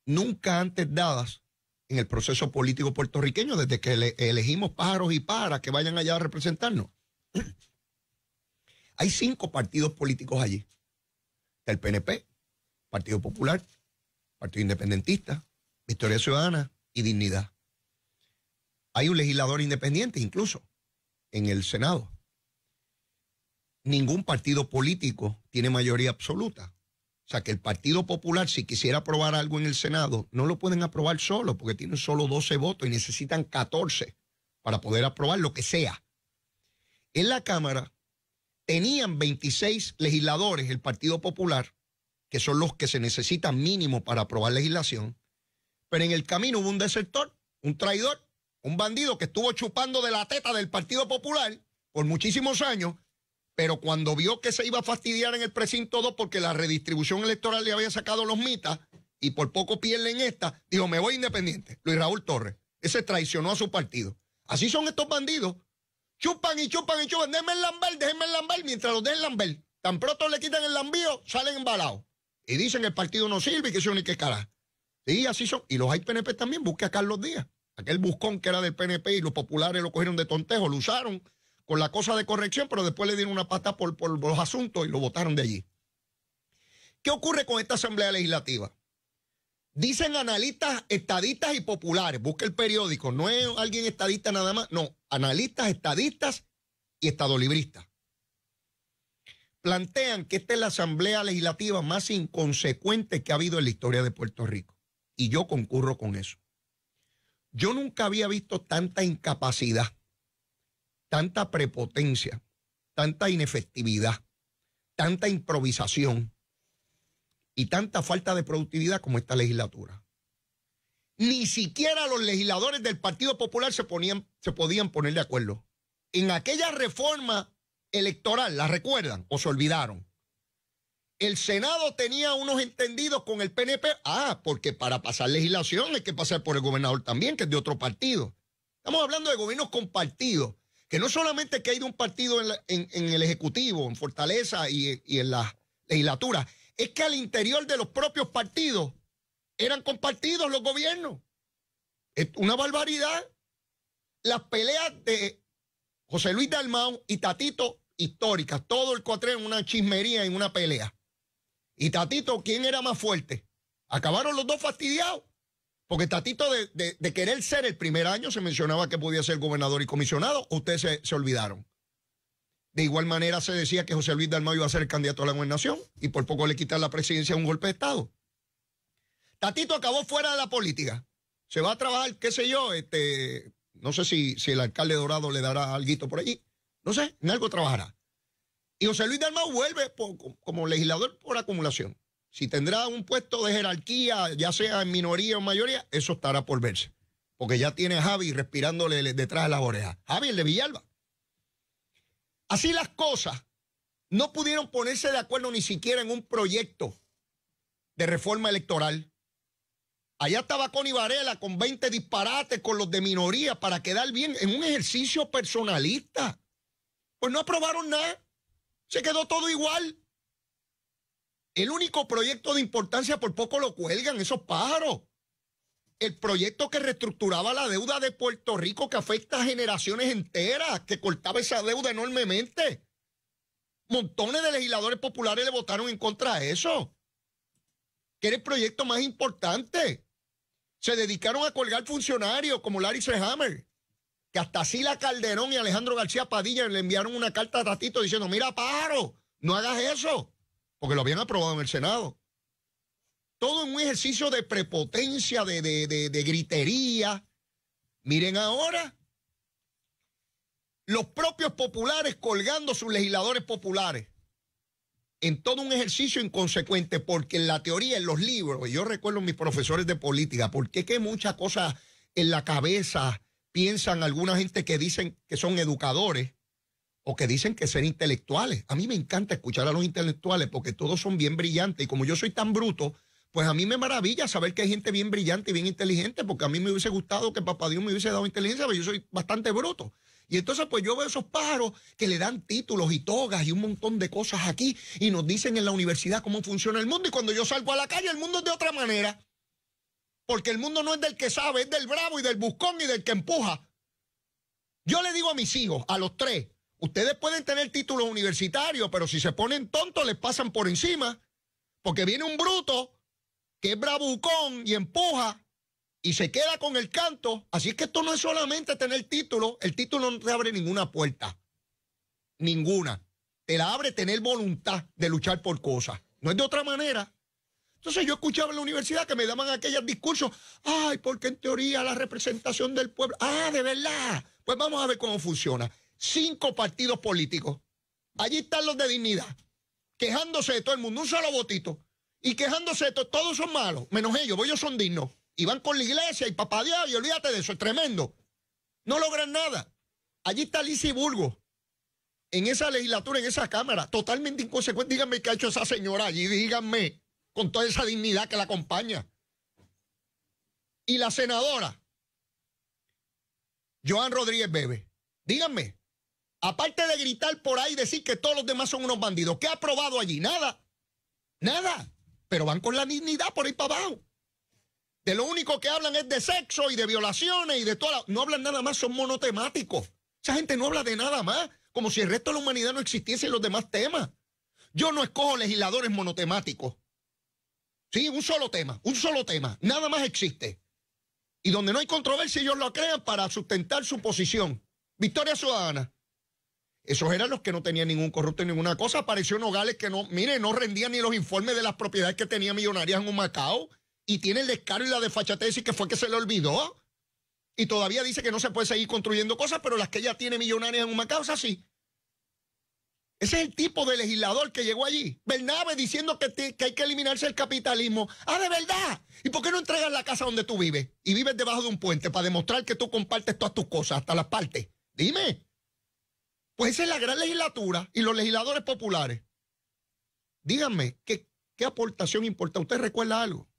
nunca antes dadas en el proceso político puertorriqueño desde que elegimos pájaros y pájaras que vayan allá a representarnos. [CLEARS THROAT] Hay cinco partidos políticos allí el PNP, Partido Popular, Partido Independentista, Victoria Ciudadana y Dignidad. Hay un legislador independiente incluso en el Senado. Ningún partido político tiene mayoría absoluta. O sea que el Partido Popular, si quisiera aprobar algo en el Senado, no lo pueden aprobar solo porque tienen solo 12 votos y necesitan 14 para poder aprobar lo que sea. En la Cámara, tenían 26 legisladores el Partido Popular, que son los que se necesitan mínimo para aprobar legislación, pero en el camino hubo un desertor, un traidor, un bandido que estuvo chupando de la teta del Partido Popular por muchísimos años, pero cuando vio que se iba a fastidiar en el precinto 2 porque la redistribución electoral le había sacado los mitas y por poco en esta, dijo, me voy independiente, Luis Raúl Torres. Ese traicionó a su partido. Así son estos bandidos Chupan y chupan y chupan. Déjenme el lamber, déjenme el lamber. Mientras los dejen lamber. Tan pronto le quitan el lambío, salen embalados. Y dicen el partido no sirve y que son ni que cara. Y así son. Y los hay PNP también. Busque a Carlos Díaz. Aquel buscón que era del PNP y los populares lo cogieron de tontejo, lo usaron con la cosa de corrección, pero después le dieron una pata por, los asuntos y lo votaron de allí. ¿Qué ocurre con esta Asamblea Legislativa? Dicen analistas estadistas y populares. busque el periódico. No es alguien estadista nada más. No, analistas, estadistas y estadolibristas. Plantean que esta es la asamblea legislativa más inconsecuente que ha habido en la historia de Puerto Rico. Y yo concurro con eso. Yo nunca había visto tanta incapacidad, tanta prepotencia, tanta inefectividad, tanta improvisación y tanta falta de productividad como esta legislatura. Ni siquiera los legisladores del Partido Popular se, ponían, se podían poner de acuerdo. En aquella reforma electoral, ¿la recuerdan o se olvidaron? El Senado tenía unos entendidos con el PNP. Ah, porque para pasar legislación hay que pasar por el gobernador también, que es de otro partido. Estamos hablando de gobiernos compartidos, que no solamente que hay de un partido en, el Ejecutivo, en Fortaleza y, y en la legislatura, es que al interior de los propios partidos eran compartidos los gobiernos. Es una barbaridad. Las peleas de José Luis Dalmau y Tatito históricas, todo el cuatrero en una chismería, en una pelea. Y Tatito, ¿quién era más fuerte? Acabaron los dos fastidiados. Porque Tatito, de, querer ser el primer año, se mencionaba que podía ser gobernador y comisionado. Ustedes se, olvidaron. De igual manera se decía que José Luis Dalmau iba a ser candidato a la gobernación y por poco le quitar la presidencia a un golpe de Estado. Tatito acabó fuera de la política. Se va a trabajar, qué sé yo, este, no sé si, si el alcalde Dorado le dará algo por allí. No sé, en algo trabajará. Y José Luis Dalmau vuelve como legislador por acumulación. Si tendrá un puesto de jerarquía, ya sea en minoría o mayoría, eso estará por verse. Porque ya tiene a Javi respirándole detrás de la oreja. Javi, el de Villalba. Así las cosas. No pudieron ponerse de acuerdo ni siquiera en un proyecto de reforma electoral. Allá estaba Connie Varela con 20 disparates con los de minoría para quedar bien en un ejercicio personalista. Pues no aprobaron nada. Se quedó todo igual. El único proyecto de importancia por poco lo cuelgan esos pájaros. El proyecto que reestructuraba la deuda de Puerto Rico que afecta a generaciones enteras, que cortaba esa deuda enormemente. Montones de legisladores populares le votaron en contra de eso. Que era el proyecto más importante. Se dedicaron a colgar funcionarios como Larry Hammer, que hasta Sila Calderón y Alejandro García Padilla le enviaron una carta a Tatito diciendo, mira, paro, no hagas eso, porque lo habían aprobado en el Senado. Todo en un ejercicio de prepotencia, de, de, de, de gritería. Miren ahora, los propios populares colgando sus legisladores populares en todo un ejercicio inconsecuente, porque en la teoría, en los libros, yo recuerdo mis profesores de política, porque es que muchas cosas en la cabeza piensan alguna gente que dicen que son educadores o que dicen que son intelectuales. A mí me encanta escuchar a los intelectuales porque todos son bien brillantes y como yo soy tan bruto, pues a mí me maravilla saber que hay gente bien brillante y bien inteligente, porque a mí me hubiese gustado que papá Dios me hubiese dado inteligencia, pero yo soy bastante bruto. Y entonces pues yo veo esos pájaros que le dan títulos y togas y un montón de cosas aquí y nos dicen en la universidad cómo funciona el mundo y cuando yo salgo a la calle el mundo es de otra manera. Porque el mundo no es del que sabe, es del bravo y del buscón y del que empuja. Yo le digo a mis hijos, a los tres, ustedes pueden tener títulos universitarios, pero si se ponen tontos les pasan por encima, porque viene un bruto que es bravucón y empuja y se queda con el canto. Así es que esto no es solamente tener título, el título no te abre ninguna puerta, ninguna. Te la abre tener voluntad de luchar por cosas. No es de otra manera. Entonces yo escuchaba en la universidad que me daban aquellos discursos, ay, porque en teoría la representación del pueblo, ah, de verdad. Pues vamos a ver cómo funciona. Cinco partidos políticos. Allí están los de dignidad, quejándose de todo el mundo, un solo votito, y quejándose de todo, todos son malos, menos ellos, ellos son dignos y van con la iglesia y papá Dios y olvídate de eso, es tremendo. No logran nada. Allí está y bulgo en esa legislatura, en esa Cámara, totalmente inconsecuente. Díganme qué ha hecho esa señora allí, díganme, con toda esa dignidad que la acompaña. Y la senadora, Joan Rodríguez Bebe, díganme, aparte de gritar por ahí y decir que todos los demás son unos bandidos, ¿qué ha aprobado allí? Nada, nada, pero van con la dignidad por ahí para abajo. De lo único que hablan es de sexo y de violaciones y de todo. No hablan nada más, son monotemáticos. Esa gente no habla de nada más, como si el resto de la humanidad no existiese en los demás temas. Yo no escojo legisladores monotemáticos. Sí, un solo tema, un solo tema. Nada más existe. Y donde no hay controversia, ellos lo crean para sustentar su posición. Victoria Ciudadana. Esos eran los que no tenían ningún corrupto en ninguna cosa. Apareció Nogales que no, mire, no rendía ni los informes de las propiedades que tenía millonarias en un Macao y tiene el descaro y la desfachatez y que fue que se le olvidó. Y todavía dice que no se puede seguir construyendo cosas, pero las que ella tiene millonarias en una causa, sí. Ese es el tipo de legislador que llegó allí. Bernabe diciendo que, que hay que eliminarse el capitalismo. Ah, de verdad. ¿Y por qué no entregas la casa donde tú vives? Y vives debajo de un puente para demostrar que tú compartes todas tus cosas, hasta las partes. Dime. Pues esa es la gran legislatura y los legisladores populares. Díganme, ¿qué, qué aportación importa? ¿Usted recuerda algo?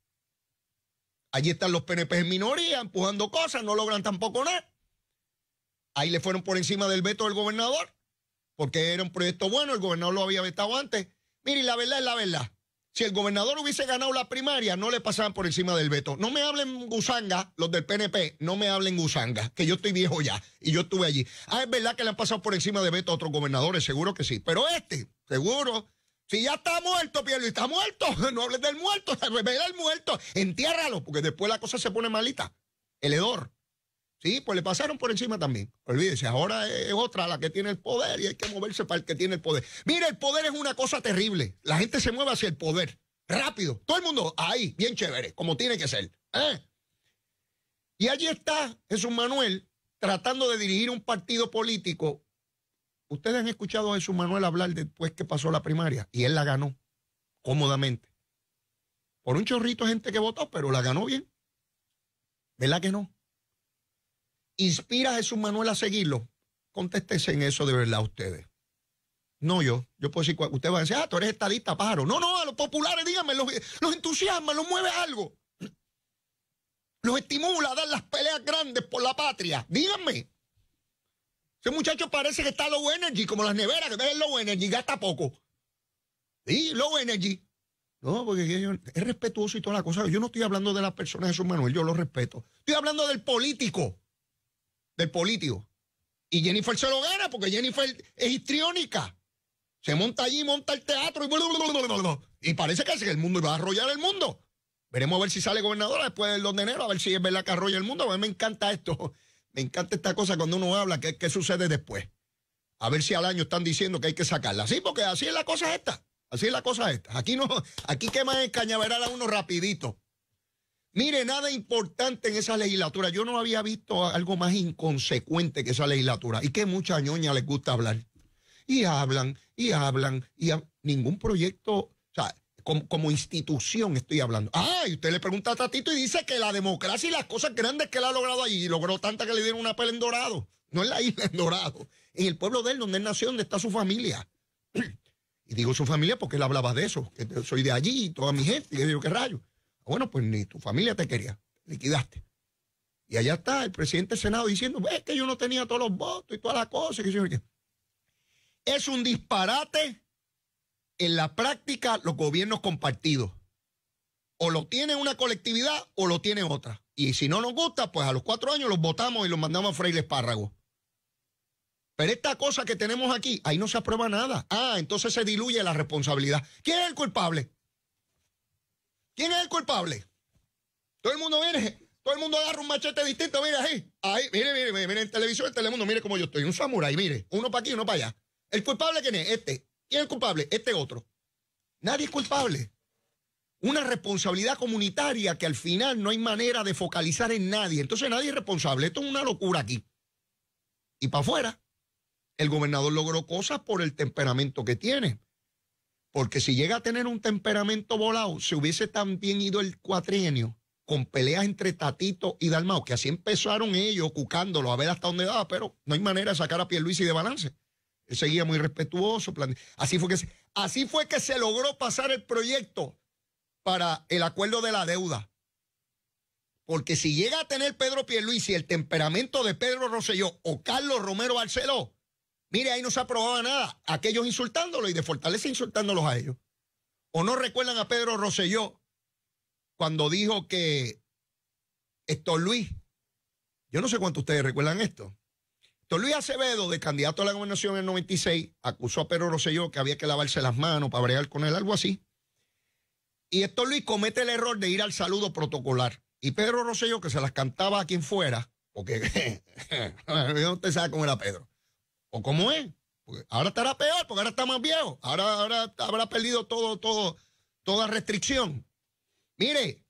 Allí están los PNP en minoría, empujando cosas, no logran tampoco nada. Ahí le fueron por encima del veto del gobernador, porque era un proyecto bueno, el gobernador lo había vetado antes. Mire, la verdad es la verdad. Si el gobernador hubiese ganado la primaria, no le pasaban por encima del veto. No me hablen gusanga, los del PNP, no me hablen gusanga, que yo estoy viejo ya y yo estuve allí. Ah, es verdad que le han pasado por encima de veto a otros gobernadores, seguro que sí. Pero este, seguro, si ya está muerto, y está muerto, [LAUGHS] no hables del muerto, se [LAUGHS] revela el muerto, entiérralo, porque después la cosa se pone malita. El hedor. Sí, pues le pasaron por encima también. Olvídese, ahora es otra la que tiene el poder y hay que moverse para el que tiene el poder. Mira, el poder es una cosa terrible. La gente se mueve hacia el poder. Rápido. Todo el mundo ahí, bien chévere, como tiene que ser. ¿eh? Y allí está Jesús Manuel tratando de dirigir un partido político Ustedes han escuchado a Jesús Manuel hablar después que pasó la primaria y él la ganó cómodamente. Por un chorrito de gente que votó, pero la ganó bien. ¿Verdad que no? ¿Inspira a Jesús Manuel a seguirlo? Contéstese en eso de verdad ustedes. No yo. Yo puedo decir, ustedes van a decir, ah, tú eres estadista, pájaro. No, no, a los populares, díganme, los, los entusiasma, los mueve algo. Los estimula a dar las peleas grandes por la patria. Díganme. Muchachos muchacho parece que está low energy, como las neveras, que ves low energy, gasta poco. Sí, low energy. No, porque es respetuoso y toda la cosa. Yo no estoy hablando de las personas de su Manuel, yo lo respeto. Estoy hablando del político. Del político. Y Jennifer se lo gana porque Jennifer es histriónica. Se monta allí, monta el teatro y... Y parece que hace el mundo va a arrollar el mundo. Veremos a ver si sale gobernadora después del 2 de enero, a ver si es verdad que arrolla el mundo. A mí me encanta esto. Me encanta esta cosa cuando uno habla, que qué sucede después. A ver si al año están diciendo que hay que sacarla. Sí, porque así es la cosa esta. Así es la cosa esta. Aquí no, aquí queman el cañaveral a uno rapidito. Mire, nada importante en esa legislatura. Yo no había visto algo más inconsecuente que esa legislatura. Y que mucha ñoña les gusta hablar. Y hablan, y hablan, y ningún proyecto. O como, institución estoy hablando. Ah, y usted le pregunta a Tatito y dice que la democracia y las cosas grandes que él ha logrado allí, y logró tanta que le dieron una pela en Dorado. No en la isla, en Dorado. En el pueblo de él, donde él nació, donde está su familia. Y digo su familia porque él hablaba de eso, que soy de allí y toda mi gente. Y yo digo, ¿qué rayo? Bueno, pues ni tu familia te quería, liquidaste. Y allá está el presidente del Senado diciendo, ves que yo no tenía todos los votos y todas las cosas. Es un disparate en la práctica los gobiernos compartidos. O lo tiene una colectividad o lo tiene otra. Y si no nos gusta, pues a los cuatro años los votamos y los mandamos a Fraile Espárrago. Pero esta cosa que tenemos aquí, ahí no se aprueba nada. Ah, entonces se diluye la responsabilidad. ¿Quién es el culpable? ¿Quién es el culpable? Todo el mundo viene, todo el mundo agarra un machete distinto, mira ahí, ahí, mire, mire, mire, mire el televisor, el telemundo, mire cómo yo estoy, un samurái, mire, uno para aquí, uno para allá. ¿El culpable quién es? Este. ¿Quién es culpable? Este otro. Nadie es culpable. Una responsabilidad comunitaria que al final no hay manera de focalizar en nadie. Entonces nadie es responsable. Esto es una locura aquí. Y para afuera, el gobernador logró cosas por el temperamento que tiene. Porque si llega a tener un temperamento volado, se hubiese también ido el cuatrienio con peleas entre Tatito y Dalmao, que así empezaron ellos, cucándolo, a ver hasta dónde daba, pero no hay manera de sacar a Pierluisi de balance. Él seguía muy respetuoso. Así, fue que se... así fue que se logró pasar el proyecto para el acuerdo de la deuda. Porque si llega a tener Pedro y el temperamento de Pedro Rosselló o Carlos Romero Barceló, mire, ahí no se aprobaba nada. Aquellos insultándolo y de Fortaleza insultándolos a ellos. ¿O no recuerdan a Pedro Rosselló cuando dijo que esto Luis, yo no sé cuánto ustedes recuerdan esto, entonces Luis Acevedo, de candidato a la gobernación en el 96, acusó a Pedro Rosselló que había que lavarse las manos para bregar con él, algo así. Y esto Luis comete el error de ir al saludo protocolar. Y Pedro Rosselló, que se las cantaba a quien fuera, porque [LAUGHS] no usted sabe cómo era Pedro, o cómo es. ahora estará peor, porque ahora está más viejo. Ahora, ahora habrá perdido todo, todo, toda restricción. Mire,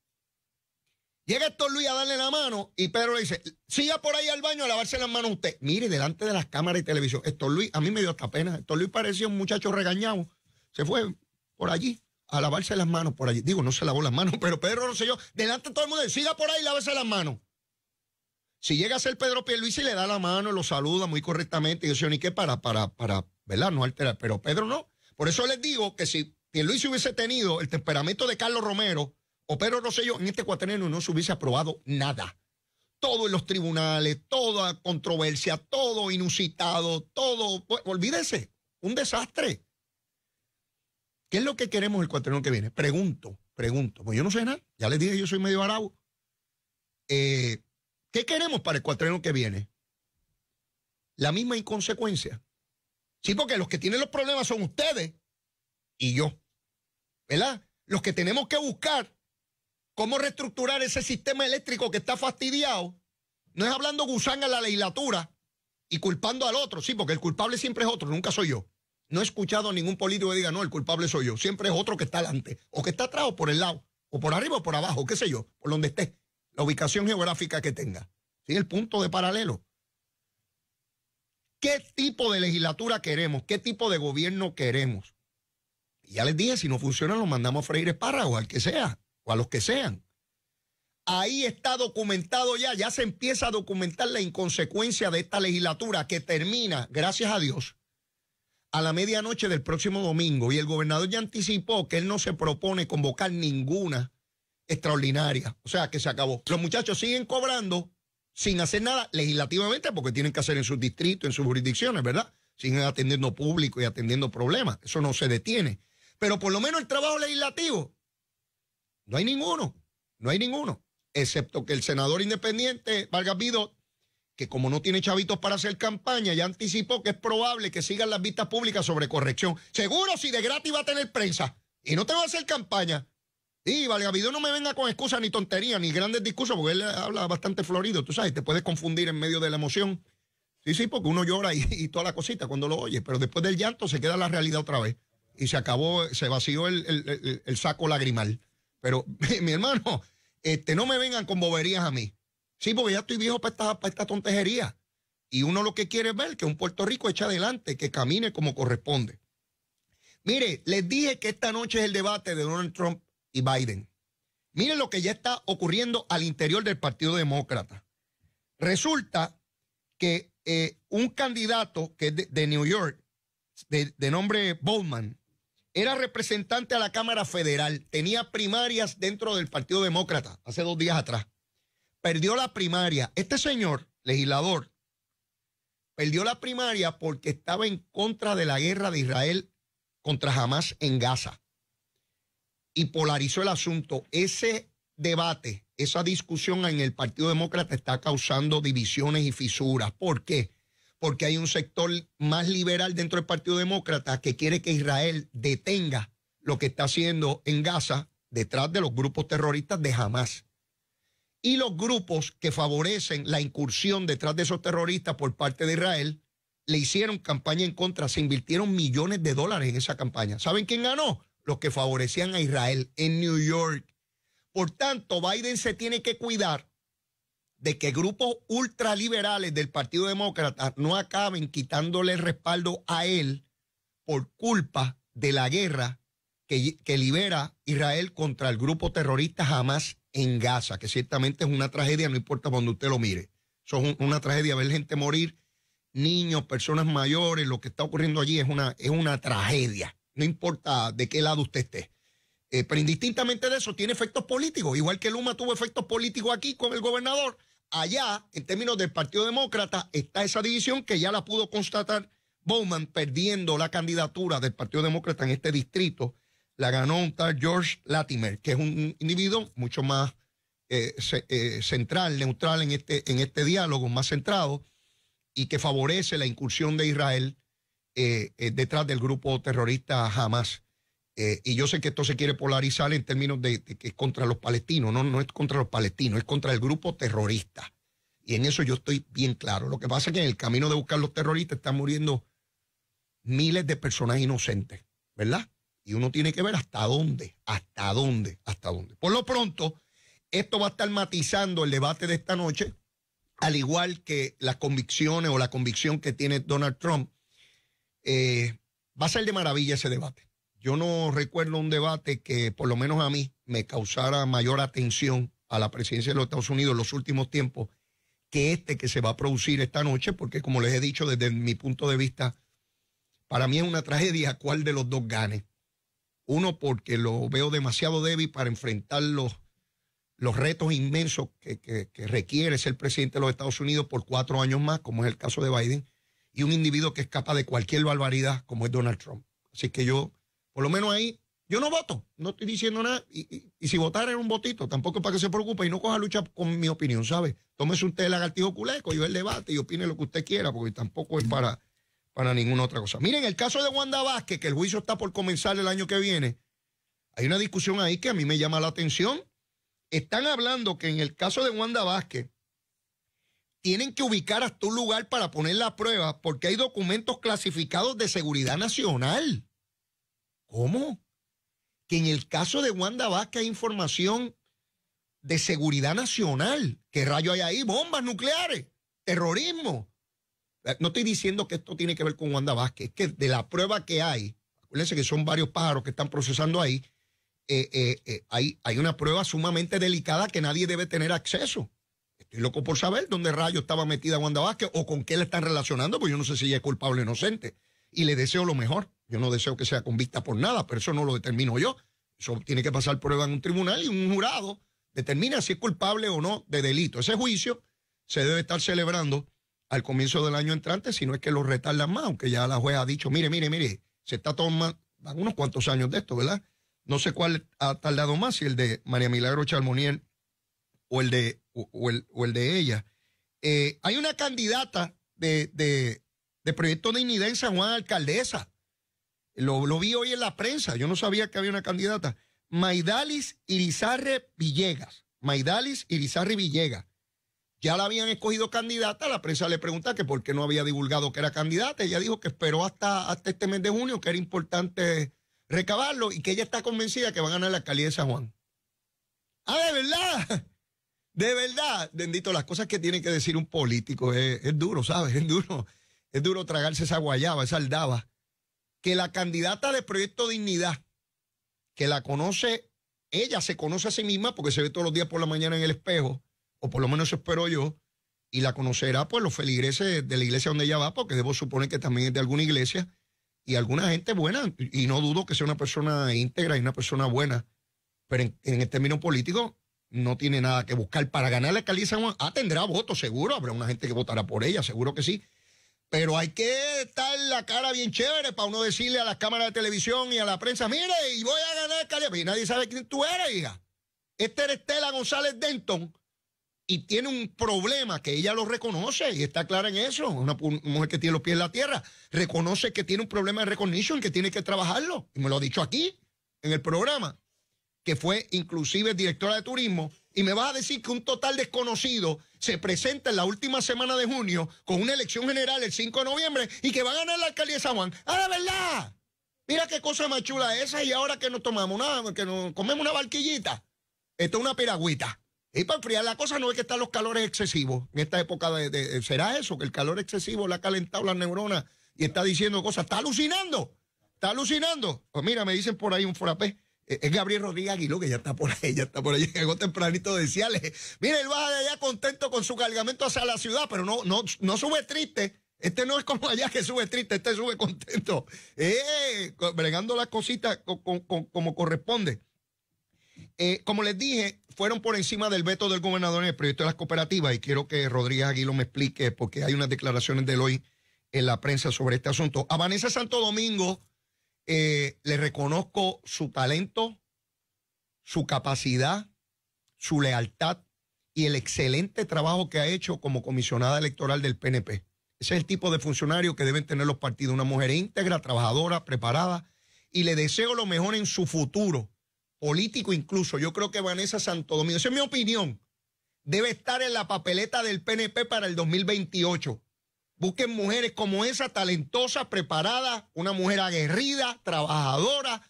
Llega Héctor Luis a darle la mano y Pedro le dice, siga por ahí al baño a lavarse las manos usted. Mire, delante de las cámaras y televisión. Héctor Luis, a mí me dio hasta pena. Héctor Luis parecía un muchacho regañado. Se fue por allí a lavarse las manos por allí. Digo, no se lavó las manos, [LAUGHS] pero Pedro no sé yo, delante de todo el mundo, siga por ahí y lávese las manos. Si llega a ser Pedro y le da la mano, lo saluda muy correctamente. Y yo sé ni qué para, para, para, ¿verdad? No alterar, pero Pedro no. Por eso les digo que si Luis hubiese tenido el temperamento de Carlos Romero, o sé yo, en este cuatreno no se hubiese aprobado nada. Todo en los tribunales, toda controversia, todo inusitado, todo, pues, olvídese, un desastre. ¿Qué es lo que queremos el cuatreno que viene? Pregunto, pregunto, pues yo no sé nada, ya les dije, yo soy medio arabo. Eh, ¿Qué queremos para el cuatreno que viene? La misma inconsecuencia. Sí, porque los que tienen los problemas son ustedes y yo. ¿Verdad? Los que tenemos que buscar cómo reestructurar ese sistema eléctrico que está fastidiado, no es hablando gusán a la legislatura y culpando al otro, sí, porque el culpable siempre es otro, nunca soy yo. No he escuchado a ningún político que diga, no, el culpable soy yo, siempre es otro que está delante, o que está atrás o por el lado, o por arriba o por abajo, qué sé yo, por donde esté, la ubicación geográfica que tenga. ¿Sí? El punto de paralelo. ¿Qué tipo de legislatura queremos? ¿Qué tipo de gobierno queremos? ya les dije, si no funciona, lo mandamos a freír espárragos, al que sea o a los que sean. Ahí está documentado ya, ya se empieza a documentar la inconsecuencia de esta legislatura que termina, gracias a Dios, a la medianoche del próximo domingo. Y el gobernador ya anticipó que él no se propone convocar ninguna extraordinaria. O sea, que se acabó. Los muchachos siguen cobrando sin hacer nada legislativamente porque tienen que hacer en sus distritos, en sus jurisdicciones, ¿verdad? Siguen atendiendo público y atendiendo problemas. Eso no se detiene. Pero por lo menos el trabajo legislativo no hay ninguno, no hay ninguno, excepto que el senador independiente Vargas que como no tiene chavitos para hacer campaña, ya anticipó que es probable que sigan las vistas públicas sobre corrección. Seguro si de gratis va a tener prensa y no te va a hacer campaña. Y Vargas no me venga con excusas ni tonterías ni grandes discursos, porque él habla bastante florido, tú sabes, te puedes confundir en medio de la emoción. Sí, sí, porque uno llora y, toda la cosita cuando lo oye, pero después del llanto se queda la realidad otra vez y se acabó, se vació el saco lagrimal. Pero, [LAUGHS] mi hermano, este, no me vengan con boberías a mí. Sí, porque ya estoy viejo para esta, para tontejería. Y uno lo que quiere es ver que un Puerto Rico echa adelante, que camine como corresponde. Mire, les dije que esta noche es el debate de Donald Trump y Biden. Miren lo que ya está ocurriendo al interior del Partido Demócrata. Resulta que eh, un candidato que es de, New York, de, de nombre Bowman, era representante a la Cámara Federal, tenía primarias dentro del Partido Demócrata hace dos días atrás. Perdió la primaria. Este señor, legislador, perdió la primaria porque estaba en contra de la guerra de Israel contra Hamas en Gaza. Y polarizó el asunto. Ese debate, esa discusión en el Partido Demócrata está causando divisiones y fisuras. ¿Por qué? porque hay un sector más liberal dentro del Partido Demócrata que quiere que Israel detenga lo que está haciendo en Gaza detrás de los grupos terroristas de Hamas. Y los grupos que favorecen la incursión detrás de esos terroristas por parte de Israel le hicieron campaña en contra, se invirtieron millones de dólares en esa campaña. ¿Saben quién ganó? Los que favorecían a Israel en New York. Por tanto, Biden se tiene que cuidar de que grupos ultraliberales del Partido Demócrata no acaben quitándole respaldo a él por culpa de la guerra que, libera Israel contra el grupo terrorista Hamas en Gaza, que ciertamente es una tragedia, no importa cuando usted lo mire. Eso es una tragedia ver gente morir, niños, personas mayores, lo que está ocurriendo allí es una, es una tragedia, no importa de qué lado usted esté. Eh, pero indistintamente de eso, tiene efectos políticos, igual que Luma tuvo efectos políticos aquí con el gobernador, allá, en términos del Partido Demócrata, está esa división que ya la pudo constatar Bowman perdiendo la candidatura del Partido Demócrata en este distrito. La ganó un tal George Latimer, que es un individuo mucho más eh, eh, central, neutral en este, en este diálogo, más centrado, y que favorece la incursión de Israel eh, detrás del grupo terrorista Hamas. Eh, y yo sé que esto se quiere polarizar en términos de, que es contra los palestinos. No, no es contra los palestinos, es contra el grupo terrorista. Y en eso yo estoy bien claro. Lo que pasa es que en el camino de buscar los terroristas están muriendo miles de personas inocentes, ¿verdad? Y uno tiene que ver hasta dónde, hasta dónde, hasta dónde. Por lo pronto, esto va a estar matizando el debate de esta noche, al igual que las convicciones o la convicción que tiene Donald Trump. Eh, va a ser de maravilla ese debate. Yo no recuerdo un debate que, por lo menos a mí, me causara mayor atención a la presidencia de los Estados Unidos en los últimos tiempos que este que se va a producir esta noche, porque como les he dicho desde mi punto de vista, para mí es una tragedia cuál de los dos gane. Uno porque lo veo demasiado débil para enfrentar los, los retos inmensos que, que requiere ser presidente de los Estados Unidos por cuatro años más, como es el caso de Biden, y un individuo que es capaz de cualquier barbaridad, como es Donald Trump. Así que yo por lo menos ahí yo no voto, no estoy diciendo nada. Y, si votar en un votito, tampoco es para que se preocupe y no coja lucha con mi opinión, ¿sabe? Tómese usted el lagartijo culeco, yo el debate y opine lo que usted quiera, porque tampoco es para, para ninguna otra cosa. Miren, el caso de Wanda Vázquez, que el juicio está por comenzar el año que viene, hay una discusión ahí que a mí me llama la atención. Están hablando que en el caso de Wanda Vázquez, tienen que ubicar hasta un lugar para poner la prueba, porque hay documentos clasificados de seguridad nacional. ¿Cómo? Que en el caso de Wanda Vázquez hay información de seguridad nacional. ¿Qué rayo hay ahí? Bombas nucleares, terrorismo. Eh, no estoy diciendo que esto tiene que ver con Wanda Vázquez, es que de la prueba que hay, acuérdense que son varios pájaros que están procesando ahí, eh, eh, hay, una prueba sumamente delicada que nadie debe tener acceso. Estoy loco por saber dónde rayo estaba metida Wanda Vázquez o con qué la están relacionando, porque yo no sé si ella es culpable o inocente. Y le deseo lo mejor. Yo no deseo que sea convicta por nada, pero eso no lo determino yo. Eso tiene que pasar prueba en un tribunal y un jurado determina si es culpable o no de delito. Ese juicio se debe estar celebrando al comienzo del año entrante, si no es que lo retardan más, aunque ya la jueza ha dicho, mire, mire, mire, se está tomando, unos cuantos años de esto, ¿verdad? No sé cuál ha tardado más, si el de María Milagro Charmoniel o el de, o, el, de ella. Eh, hay una candidata de, Proyecto de Proyecto Juan, alcaldesa, lo, vi hoy en la prensa, yo no sabía que había una candidata. Maidalis Irizarre Villegas. Maidalis Irizarre Villegas. Ya la habían escogido candidata, la prensa le pregunta que por qué no había divulgado que era candidata. Ella dijo que esperó hasta, hasta este mes de junio, que era importante recabarlo y que ella está convencida que va a ganar la alcaldía de San Juan. Ah, de verdad, [LAUGHS] de verdad, bendito, las cosas que tiene que decir un político es, es duro, ¿sabes? Es duro, es duro tragarse esa guayaba, esa aldaba que la candidata de Proyecto Dignidad, que la conoce, ella se conoce a sí misma porque se ve todos los días por la mañana en el espejo, o por lo menos espero yo, y la conocerá pues los feligreses de la iglesia donde ella va, porque debo suponer que también es de alguna iglesia, y alguna gente buena, y no dudo que sea una persona íntegra y una persona buena, pero en, el término político no tiene nada que buscar para ganar la caliza, San Juan. Ah, tendrá votos, seguro, habrá una gente que votará por ella, seguro que sí, pero hay que estar la cara bien chévere para uno decirle a las cámaras de televisión y a la prensa, mire, y voy a ganar Calle, Y nadie sabe quién tú eres, hija. Este era Estela González Denton y tiene un problema que ella lo reconoce y está clara en eso. Una, mujer que tiene los pies en la tierra reconoce que tiene un problema de recognition, que tiene que trabajarlo. Y me lo ha dicho aquí, en el programa, que fue inclusive directora de turismo y me vas a decir que un total desconocido se presenta en la última semana de junio con una elección general el 5 de noviembre y que va a ganar la alcaldía de San Juan. ¡Ah, la verdad! Mira qué cosa más chula esa y ahora que no tomamos nada, que no comemos una barquillita. Esto es una piragüita. Y para enfriar la cosa no es que están los calores excesivos. En esta época de, eh, será eso, que el calor excesivo le ha calentado las neuronas y está diciendo cosas. Está alucinando. Está alucinando. Pues mira, me dicen por ahí un frappé. Es Gabriel Rodríguez Aguiló, que ya está por ahí, ya está por ahí. [LAUGHS] Llegó tempranito a decirle, mire, él baja de allá contento con su cargamento hacia la ciudad, pero no, no, no sube triste. Este no es como allá que sube triste, este sube contento. Eh, bregando las cositas como corresponde. Eh, como les dije, fueron por encima del veto del gobernador en el proyecto de las cooperativas y quiero que Rodríguez Aguiló me explique porque hay unas declaraciones de hoy en la prensa sobre este asunto. A Vanessa Santo Domingo eh, le reconozco su talento, su capacidad, su lealtad y el excelente trabajo que ha hecho como comisionada electoral del PNP. Ese es el tipo de funcionario que deben tener los partidos, una mujer íntegra, trabajadora, preparada, y le deseo lo mejor en su futuro, político incluso. Yo creo que Vanessa Santo Domingo, esa es mi opinión, debe estar en la papeleta del PNP para el 2028. Busquen mujeres como esa, talentosa, preparada, una mujer aguerrida, trabajadora.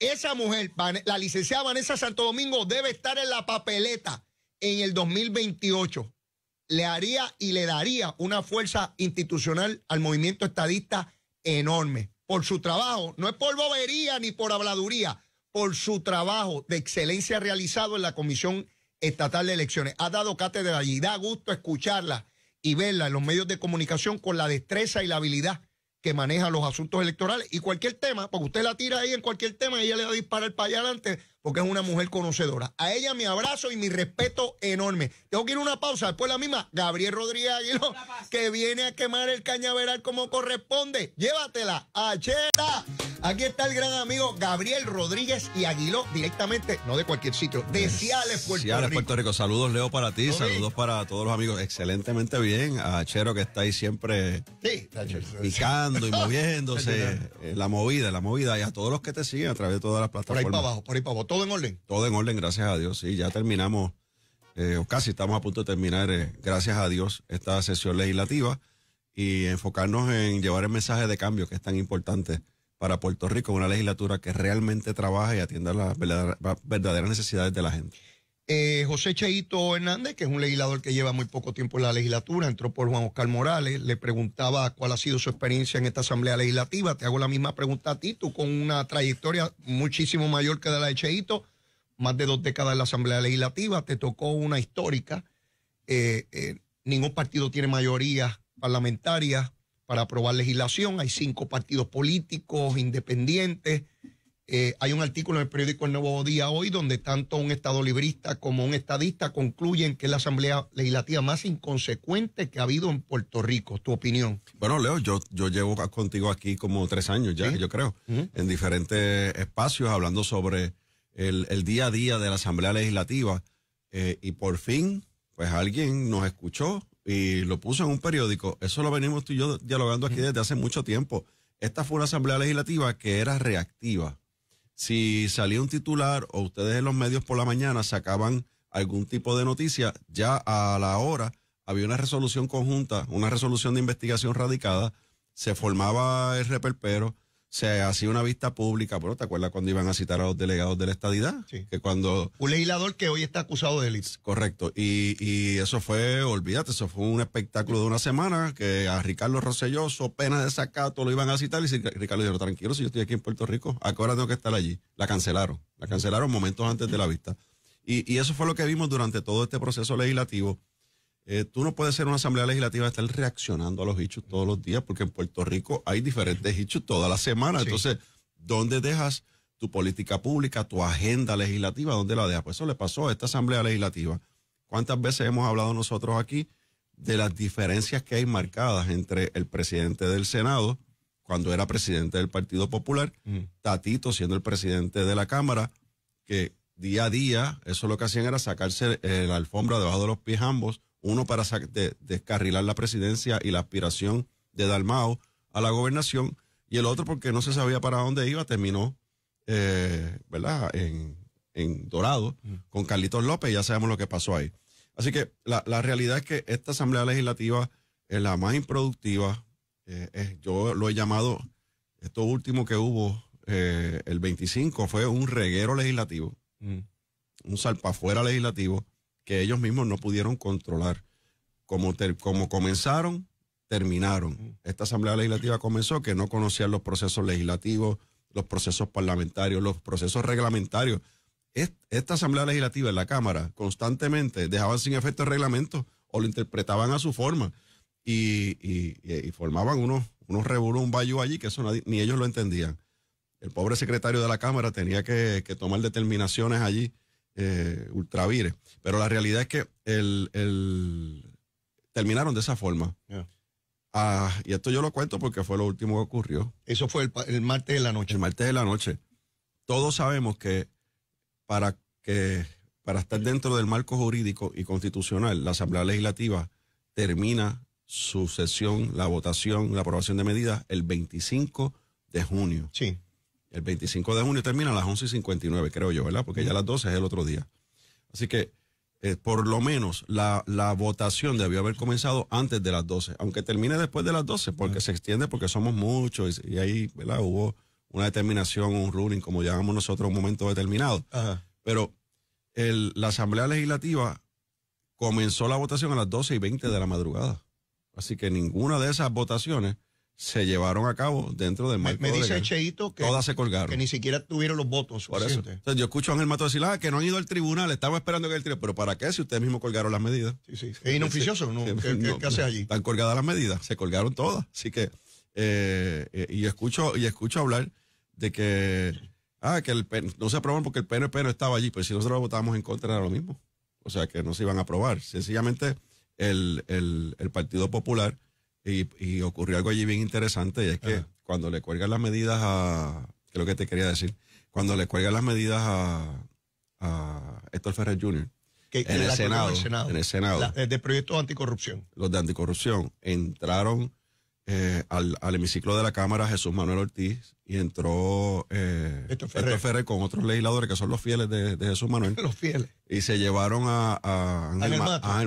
Esa mujer, la licenciada Vanessa Santo Domingo, debe estar en la papeleta en el 2028. Le haría y le daría una fuerza institucional al movimiento estadista enorme por su trabajo, no es por bobería ni por habladuría, por su trabajo de excelencia realizado en la Comisión Estatal de Elecciones. Ha dado cátedra allí, da gusto escucharla y verla en los medios de comunicación con la destreza y la habilidad que maneja los asuntos electorales y cualquier tema, porque usted la tira ahí en cualquier tema y ella le va a disparar para allá adelante que es una mujer conocedora. A ella mi abrazo y mi respeto enorme. Tengo que ir a una pausa. Después la misma, Gabriel Rodríguez Aguiló, que viene a quemar el cañaveral como corresponde. Llévatela, achera. Aquí está el gran amigo Gabriel Rodríguez y Aguiló, directamente, no de cualquier sitio, de Ciales, Puerto Rico. Puerto Rico. Saludos, Leo, para ti, saludos para todos los amigos. Excelentemente bien. A Chero, que está ahí siempre picando y [LAUGHS] moviéndose. Eh, la movida, la movida. Y a todos los que te siguen a través de todas las plataformas. Por ahí para abajo, por ahí para abajo. ¿Todo en orden? Todo en orden, gracias a Dios. Sí, ya terminamos, eh, o casi estamos a punto de terminar, eh, gracias a Dios, esta sesión legislativa y enfocarnos en llevar el mensaje de cambio que es tan importante para Puerto Rico, una legislatura que realmente trabaja y atienda las verdaderas necesidades de la gente. Eh, José Cheito Hernández, que es un legislador que lleva muy poco tiempo en la legislatura, entró por Juan Oscar Morales, le preguntaba cuál ha sido su experiencia en esta Asamblea Legislativa. Te hago la misma pregunta a ti, tú con una trayectoria muchísimo mayor que de la de Cheito, más de dos décadas en la Asamblea Legislativa, te tocó una histórica. Eh, eh, ningún partido tiene mayoría parlamentaria para aprobar legislación, hay cinco partidos políticos independientes eh, hay un artículo en el periódico El Nuevo Día hoy donde tanto un estado librista como un estadista concluyen que es la asamblea legislativa más inconsecuente que ha habido en Puerto Rico. ¿Tu opinión? Bueno, Leo, yo, llevo contigo aquí como tres años ya, yo creo, en diferentes espacios hablando sobre el, día a día de la asamblea legislativa eh, y por fin, pues alguien nos escuchó y lo puso en un periódico. Eso lo venimos tú y yo dialogando aquí desde hace mucho tiempo. Esta fue una asamblea legislativa que era reactiva si salía un titular o ustedes en los medios por la mañana sacaban algún tipo de noticia, ya a la hora había una resolución conjunta, una resolución de investigación radicada, se formaba el reperpero, se hacía una vista pública, pero ¿te acuerdas cuando iban a citar a los delegados de la estadidad? Sí. Que cuando... Un legislador que hoy está acusado de delitos. Correcto. Y, eso fue, olvídate, eso fue un espectáculo de una semana que a Ricardo Rosselloso, pena de sacato, lo iban a citar y Ricardo dijo, tranquilo, si yo estoy aquí en Puerto Rico, ¿a qué hora tengo que estar allí? La cancelaron, la cancelaron momentos antes de la vista. Y, y eso fue lo que vimos durante todo este proceso legislativo. Eh, tú no puedes ser una asamblea legislativa estar reaccionando a los hechos todos los días, porque en Puerto Rico hay diferentes hechos toda la semana. Entonces, ¿dónde dejas tu política pública, tu agenda legislativa? ¿Dónde la dejas? Pues eso le pasó a esta asamblea legislativa. ¿Cuántas veces hemos hablado nosotros aquí de las diferencias que hay marcadas entre el presidente del Senado, cuando era presidente del Partido Popular, Tatito siendo el presidente de la Cámara, que día a día, eso lo que hacían era sacarse eh, la alfombra debajo de los pies ambos uno para descarrilar la presidencia y la aspiración de Dalmao a la gobernación, y el otro porque no se sabía para dónde iba, terminó, eh, ¿verdad?, en, Dorado, mm. con Carlitos López, ya sabemos lo que pasó ahí. Así que la, realidad es que esta Asamblea Legislativa es la más improductiva, eh, yo lo he llamado, esto último que hubo, eh, el 25, fue un reguero legislativo, mm. un salpafuera legislativo, que ellos mismos no pudieron controlar. Como, comenzaron, terminaron. Esta Asamblea Legislativa comenzó que no conocían los procesos legislativos, los procesos parlamentarios, los procesos reglamentarios. Esta Asamblea Legislativa en la Cámara constantemente dejaban sin efecto el reglamento o lo interpretaban a su forma y, formaban unos, unos un allí que eso ni ellos lo entendían. El pobre secretario de la Cámara tenía que tomar determinaciones allí eh, Pero la realidad es que el, el terminaron de esa forma. Ah, y esto yo lo cuento porque fue lo último que ocurrió. Eso fue el, el, martes de la noche. El martes de la noche. Todos sabemos que para, que para estar dentro del marco jurídico y constitucional, la Asamblea Legislativa termina su sesión, la votación, la aprobación de medidas el 25 de junio. Sí el 25 de junio termina a las 11.59, creo yo, ¿verdad? Porque ya las 12 es el otro día. Así que eh, por lo menos la, la, votación debió haber comenzado antes de las 12, aunque termine después de las 12, porque se extiende porque somos muchos y, ahí ¿verdad? hubo una determinación, un ruling, como llamamos nosotros, un momento determinado. Pero la Asamblea Legislativa comenzó la votación a las 12 y 20 de la madrugada. Así que ninguna de esas votaciones se llevaron a cabo dentro del marco Me, me dice Cheito que, Todas se colgaron. que ni siquiera tuvieron los votos. Por eso. yo escucho a Ángel Mato decir, ah, que no han ido al tribunal, estamos esperando que el tribunal. Pero ¿para qué si ustedes mismos colgaron las medidas? Sí, sí. Es inoficioso, ¿no? ¿Qué, hace allí? Están colgadas las medidas, se colgaron todas. Así que, eh, eh, y, escucho, y escucho hablar de que, ah, que el, no se aprobaron porque el PNP no estaba allí. Pero pues si nosotros votábamos en contra era lo mismo. O sea, que no se iban a aprobar. Sencillamente, el Partido Popular y, ocurrió algo allí bien interesante, y es que cuando le cuelgan las medidas a. que es lo que te quería decir? Cuando le cuelgan las medidas a, a Héctor Ferrer Jr. Que, en, el Senado, en el Senado. Eh, de proyectos anticorrupción. Los de anticorrupción entraron eh, al, hemiciclo de la Cámara Jesús Manuel Ortiz y entró eh, con otros legisladores que son los fieles de, Jesús Manuel. [LAUGHS] Los fieles. Y se llevaron a, a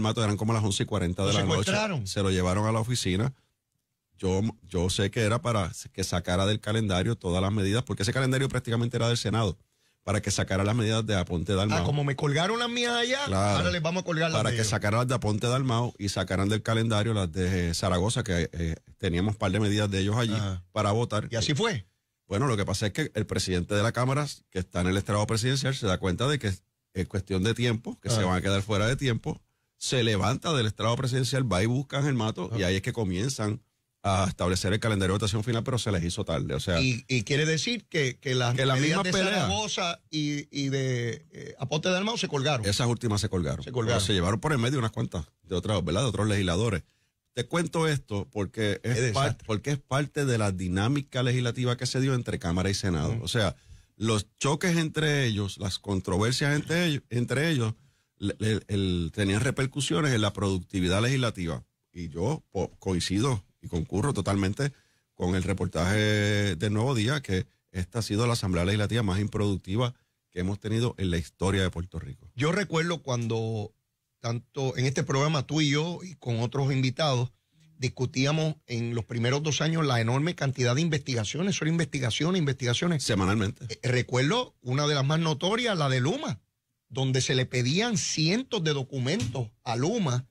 Mato. eran como las 11 y 40 de la noche. Se lo llevaron a la oficina. Yo, yo sé que era para que sacara del calendario todas las medidas, porque ese calendario prácticamente era del Senado para que sacara las medidas de Aponte Dalmao. Ah, como me colgaron las mías allá, ahora les vamos a colgar las Para que sacaran las de Aponte Dalmao y sacaran del calendario las de eh, Zaragoza, que eh, teníamos un par de medidas de ellos allí para votar. Y así fue. Bueno, lo que pasa es que el presidente de la Cámara, que está en el estrado presidencial, se da cuenta de que es cuestión de tiempo, que se ah. van a quedar fuera de tiempo, se levanta del estrado presidencial, va y busca el Mato, y ah. ahí es que comienzan a establecer el calendario de votación final, pero se les hizo tarde. O sea, y, y quiere decir que, que las que la misma pelea, y, de eh, Aponte de Armado se colgaron. Esas últimas se colgaron. Se llevaron por el medio unas cuantas de otras, ¿verdad? De otros legisladores. Te cuento esto porque es, parte, porque es parte de la dinámica legislativa que se dio entre Cámara y Senado. O sea, los choques entre ellos, las controversias entre ellos, entre ellos tenían repercusiones en la productividad legislativa. Y yo coincido y concurro totalmente con el reportaje del Nuevo Día, que esta ha sido la Asamblea Legislativa más improductiva que hemos tenido en la historia de Puerto Rico. Yo recuerdo cuando, tanto en este programa tú y yo y con otros invitados, discutíamos en los primeros dos años la enorme cantidad de investigaciones, son investigaciones, investigaciones. Semanalmente. Eh, recuerdo una de las más notorias, la de Luma, donde se le pedían cientos de documentos a Luma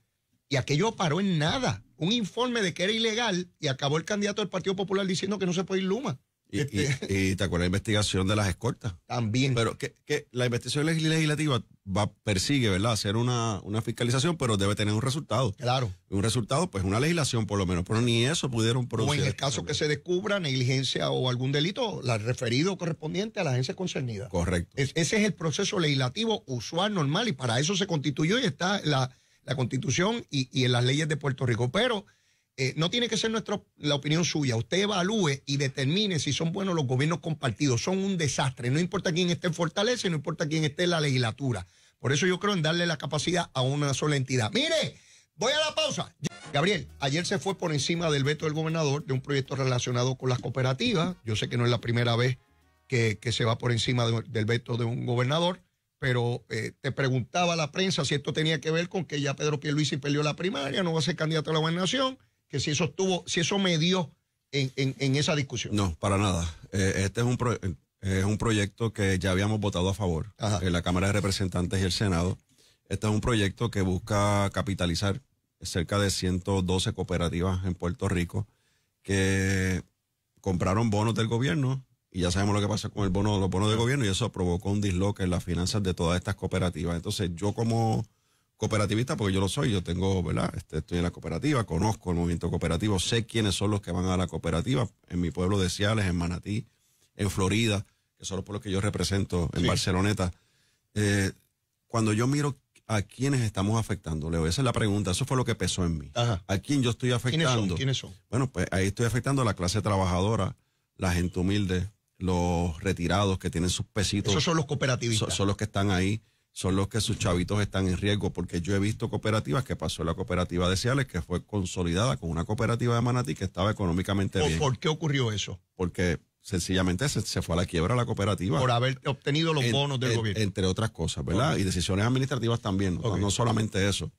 y aquello paró en nada un informe de que era ilegal y acabó el candidato del Partido Popular diciendo que no se puede ir Luma. Y, este, te acuerdas la investigación de las escortas. También. Pero que, la investigación legislativa va, persigue, ¿verdad?, hacer una, una, fiscalización, pero debe tener un resultado. Claro. Un resultado, pues una legislación por lo menos. Pero ni eso pudieron producir. O en el caso que se descubra negligencia o algún delito, la referido correspondiente a la agencia concernida. Correcto. ese es el proceso legislativo usual, normal, y para eso se constituyó y está la, la constitución y, en las leyes de Puerto Rico. Pero eh, no tiene que ser nuestro, la opinión suya. Usted evalúe y determine si son buenos los gobiernos compartidos. Son un desastre. No importa quién esté en Fortaleza, no importa quién esté en la legislatura. Por eso yo creo en darle la capacidad a una sola entidad. Mire, voy a la pausa. Gabriel, ayer se fue por encima del veto del gobernador de un proyecto relacionado con las cooperativas. Yo sé que no es la primera vez que, se va por encima del veto de un gobernador pero eh, te preguntaba la prensa si esto tenía que ver con que ya Pedro Pierluisi perdió la primaria, no va a ser candidato a la gobernación, que si eso estuvo, si eso me dio en, en, esa discusión. No, para nada. Eh, este es un, es un proyecto que ya habíamos votado a favor en la Cámara de Representantes y el Senado. Este es un proyecto que busca capitalizar cerca de 112 cooperativas en Puerto Rico que compraron bonos del gobierno y ya sabemos lo que pasa con el bono, los bonos de gobierno, y eso provocó un disloque en las finanzas de todas estas cooperativas. Entonces, yo como cooperativista, porque yo lo soy, yo tengo, ¿verdad? Este, estoy en la cooperativa, conozco el movimiento cooperativo, sé quiénes son los que van a la cooperativa, en mi pueblo de Ciales, en Manatí, en Florida, que son los pueblos que yo represento, en Barceloneta. Eh, cuando yo miro a quiénes estamos afectando, Leo, esa es la pregunta, eso fue lo que pesó en mí. ¿A quién yo estoy afectando? ¿Quiénes son? Bueno, pues ahí estoy afectando a la clase trabajadora, la gente humilde, los retirados que tienen sus pesitos. Esos son los cooperativistas. Son, los que están ahí, son los que sus chavitos están en riesgo, porque yo he visto cooperativas que pasó la cooperativa de Ciales, que fue consolidada con una cooperativa de Manatí que estaba económicamente bien. ¿Por qué ocurrió eso? Porque sencillamente se, fue a la quiebra la cooperativa. Por haber obtenido los bonos del gobierno. Entre otras cosas, ¿verdad? Y decisiones administrativas también, no, solamente eso.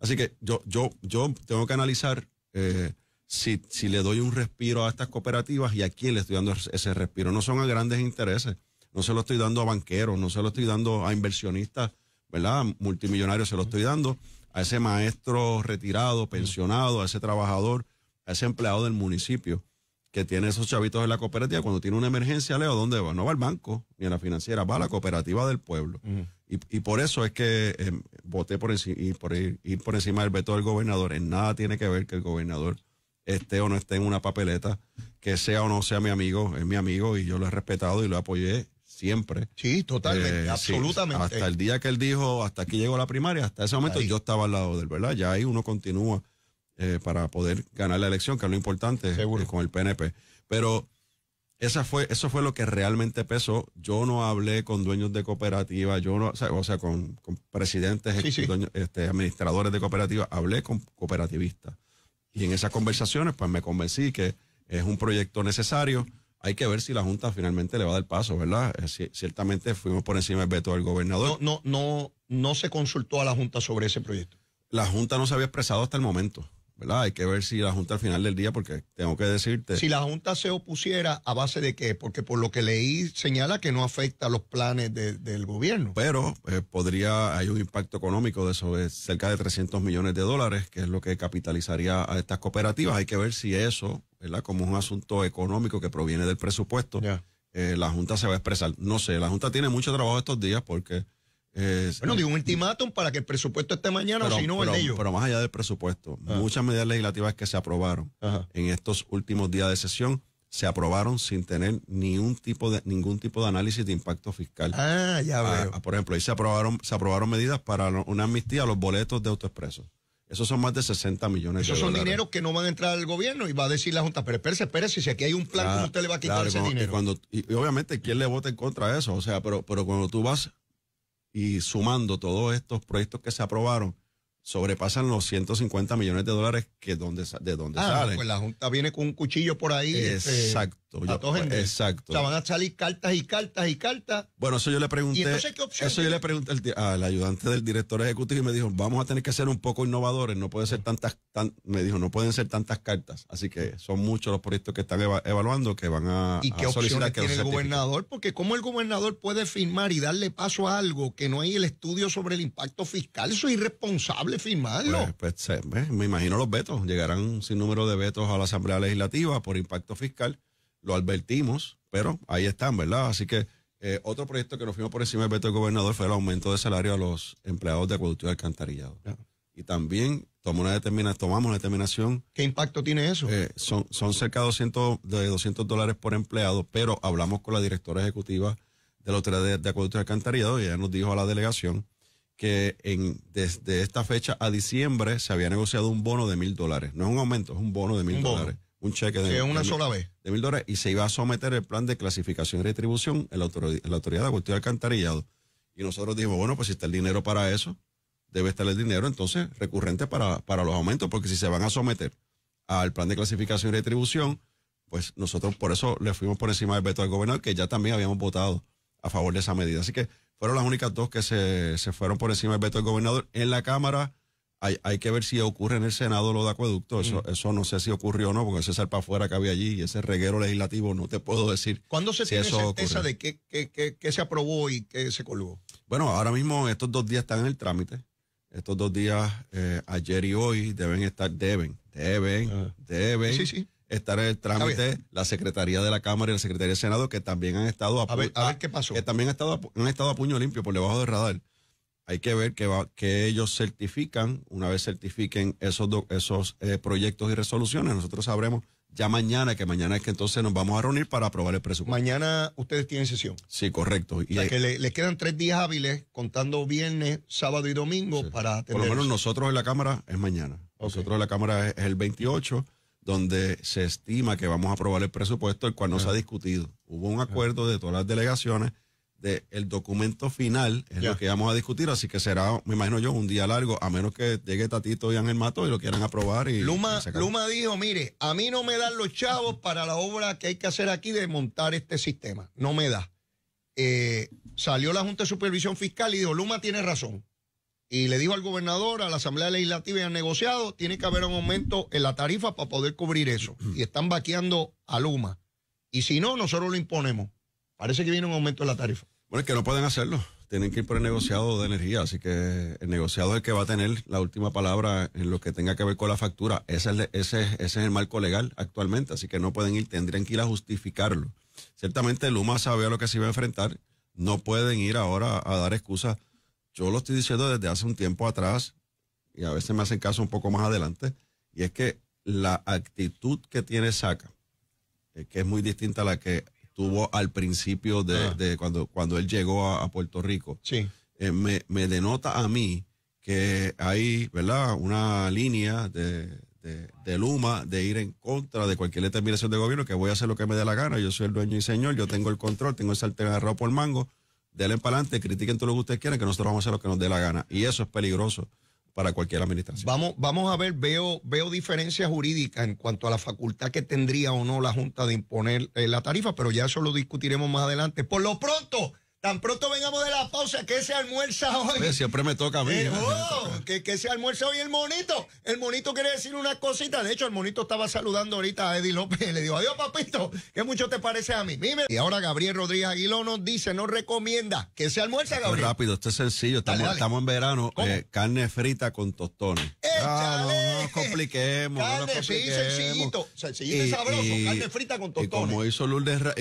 Así que yo, yo, yo tengo que analizar eh, si, le doy un respiro a estas cooperativas y a quién le estoy dando ese respiro. No son a grandes intereses, no se lo estoy dando a banqueros, no se lo estoy dando a inversionistas, ¿verdad? Multimillonarios, se lo estoy dando a ese maestro retirado, pensionado, a ese trabajador, a ese empleado del municipio que tiene esos chavitos en la cooperativa, cuando tiene una emergencia, Leo, ¿dónde va? No va al banco ni a la financiera, va a la cooperativa del pueblo. y, por eso es que em, voté por, y por por encima del veto del gobernador. En nada tiene que ver que el gobernador esté o no esté en una papeleta, que sea o no sea mi amigo, es mi amigo y yo lo he respetado y lo apoyé siempre. Sí, totalmente, eh, absolutamente. hasta el día que él dijo, hasta aquí llegó la primaria, hasta ese momento yo estaba al lado de él, ¿verdad? Ya ahí uno continúa eh, para poder ganar la elección, que es lo importante eh, con el PNP. Pero esa fue, eso fue lo que realmente pesó. Yo no hablé con dueños de cooperativas, yo no, o sea, con, presidentes, este, administradores de cooperativas, hablé con cooperativistas y en esas conversaciones, pues me convencí que es un proyecto necesario. Hay que ver si la Junta finalmente le va a dar paso, ¿verdad? Eh, ciertamente fuimos por encima del veto del gobernador. No, no, no, no se consultó a la Junta sobre ese proyecto. La Junta no se había expresado hasta el momento. Hay que ver si la Junta al final del día, porque tengo que decirte. Si la Junta se opusiera, ¿a base de qué? Porque por lo que leí señala que no afecta a los planes del gobierno. Pero eh, podría, hay un impacto económico de sobre cerca de 300 millones de dólares, que es lo que capitalizaría a estas cooperativas. Hay que ver si eso, ¿verdad? Como un asunto económico que proviene del presupuesto, eh, la Junta se va a expresar. No sé, la Junta tiene mucho trabajo estos días porque bueno, eh, digo un ultimátum para que el presupuesto esté mañana pero, si no Pero más allá del presupuesto, muchas medidas legislativas que se aprobaron en estos últimos días de sesión se aprobaron sin tener ni tipo de, ningún tipo de análisis de impacto fiscal. Ah, ya ah, veo. Ah, por ejemplo, ahí se aprobaron, se aprobaron medidas para una amnistía a los boletos de autoexpresos. Esos son más de 60 millones de dólares. Esos son dinero que no van a entrar al gobierno y va a decir la Junta, pero espérese, espérese, si aquí hay un plan, ¿cómo usted le va a quitar ese dinero? Y, obviamente, ¿quién le vota en contra de eso? O sea, pero, pero cuando tú vas y sumando todos estos proyectos que se aprobaron, sobrepasan los 150 millones de dólares que donde, de dónde ah, sale. Pues la Junta viene con un cuchillo por ahí. Este, Exacto. Exacto. Pues, van a salir cartas y cartas y cartas. Bueno, eso yo le pregunté. Eso yo le pregunté al, ayudante del director ejecutivo y me dijo, vamos a tener que ser un poco innovadores, no puede ser tantas, me dijo, no pueden ser tantas cartas. Así que son muchos los proyectos que están evaluando que van a, ¿Y qué tiene el gobernador? Porque cómo el gobernador puede firmar y darle paso a algo que no hay el estudio sobre el impacto fiscal, eso es irresponsable firmarlo. Pues, pues, me imagino los vetos, llegarán sin número de vetos a la Asamblea Legislativa por impacto fiscal lo advertimos, pero ahí están, ¿verdad? Así que eh, otro proyecto que nos fuimos por encima del veto del gobernador fue el aumento de salario a los empleados de acueducto y alcantarillado. Y también tomó una determina, tomamos una determinación. ¿Qué impacto tiene eso? Eh, son, son cerca de 200, de 200 dólares por empleado, pero hablamos con la directora ejecutiva de la Autoridad de, de y Alcantarillado y ella nos dijo a la delegación que en, desde esta fecha a diciembre se había negociado un bono de mil dólares. No es un aumento, es un bono de mil dólares. Un cheque de... Que es una sola vez mil dólares y se iba a someter el plan de clasificación y retribución en la, autoridad, la autoridad de Agustín Alcantarillado. Y nosotros dijimos, bueno, pues si está el dinero para eso, debe estar el dinero entonces recurrente para, para los aumentos, porque si se van a someter al plan de clasificación y retribución, pues nosotros por eso le fuimos por encima del veto del gobernador, que ya también habíamos votado a favor de esa medida. Así que fueron las únicas dos que se, se fueron por encima del veto del gobernador en la Cámara hay, que ver si ocurre en el Senado lo de acueducto. Eso, mm. eso no sé si ocurrió o no, porque ese salpa afuera que había allí y ese reguero legislativo, no te puedo decir. ¿Cuándo se si tiene certeza de qué, se aprobó y qué se colgó? Bueno, ahora mismo estos dos días están en el trámite. Estos dos días, eh, ayer y hoy, deben estar, deben, deben, ah. deben. estar en el trámite la Secretaría de la Cámara y la Secretaría del Senado, que también han estado a, qué pasó. Que también han estado, han estado a puño limpio por debajo del radar. Hay que ver que, que ellos certifican, una vez certifiquen esos, esos eh, proyectos y resoluciones, nosotros sabremos ya mañana, que mañana es que entonces nos vamos a reunir para aprobar el presupuesto. Mañana ustedes tienen sesión. Sí, correcto. Y que les quedan tres días hábiles, contando viernes, sábado y domingo para tener... Por lo menos nosotros en la Cámara es mañana. Nosotros en la Cámara es, el 28 donde se estima que vamos a aprobar el presupuesto, el cual no se ha discutido. Hubo un acuerdo de todas las delegaciones del el documento final es lo que vamos a discutir, así que será, me imagino yo, un día largo, a menos que llegue Tatito y Ángel Mato y lo quieran aprobar. Y, Luma, Luma dijo, mire, a mí no me dan los chavos para la obra que hay que hacer aquí de montar este sistema, no me da. Eh, salió la Junta de Supervisión Fiscal y dijo, Luma tiene razón. Y le dijo al gobernador, a la Asamblea Legislativa y han negociado, tiene que haber un aumento en la tarifa para poder cubrir eso. Y están vaqueando a Luma. Y si no, nosotros lo imponemos. Parece que viene un aumento de la tarifa. Bueno, es que no pueden hacerlo. Tienen que ir por el negociado de energía. Así que el negociado es el que va a tener la última palabra en lo que tenga que ver con la factura. Ese es, ese es el marco legal actualmente. Así que no pueden ir, tendrían que ir a justificarlo. Ciertamente Luma a lo que se iba a enfrentar. No pueden ir ahora a dar excusas. Yo lo estoy diciendo desde hace un tiempo atrás y a veces me hacen caso un poco más adelante. Y es que la actitud que tiene Saca, eh, que es muy distinta a la que tuvo al principio ah. de, cuando, cuando él llegó a, Puerto Rico, eh, me, denota a mí que hay, ¿verdad?, una línea de, de, Luma de ir en contra de cualquier determinación de gobierno, que voy a hacer lo que me dé la gana, yo soy el dueño y señor, yo tengo el control, tengo ese sartén agarrado por el mango, denle para adelante, critiquen todo lo que ustedes quieran, que nosotros vamos a hacer lo que nos dé la gana. Y eso es peligroso para cualquier administración. Vamos, vamos a ver, veo, veo diferencias jurídicas en cuanto a la facultad que tendría o no la Junta de imponer eh, la tarifa, pero ya eso lo discutiremos más adelante. Por lo pronto, Tan pronto vengamos de la pausa, que se almuerza hoy? siempre me toca a mí. Eh, ¿eh? oh, que, se almuerza hoy el monito. El monito quiere decir una cosita. De hecho, el monito estaba saludando ahorita a Eddie López. [LAUGHS] Le dijo adiós, papito, que mucho te parece a mí. Y ahora Gabriel Rodríguez Aguilón nos dice, nos recomienda que se almuerza, Gabriel. rápido, esto sencillo. Estamos, estamos en verano. Eh, carne frita con tostones. Ah, no, nos compliquemos. Carne, Sí, sencillito. Sencillito y, sabroso. carne frita con tostones.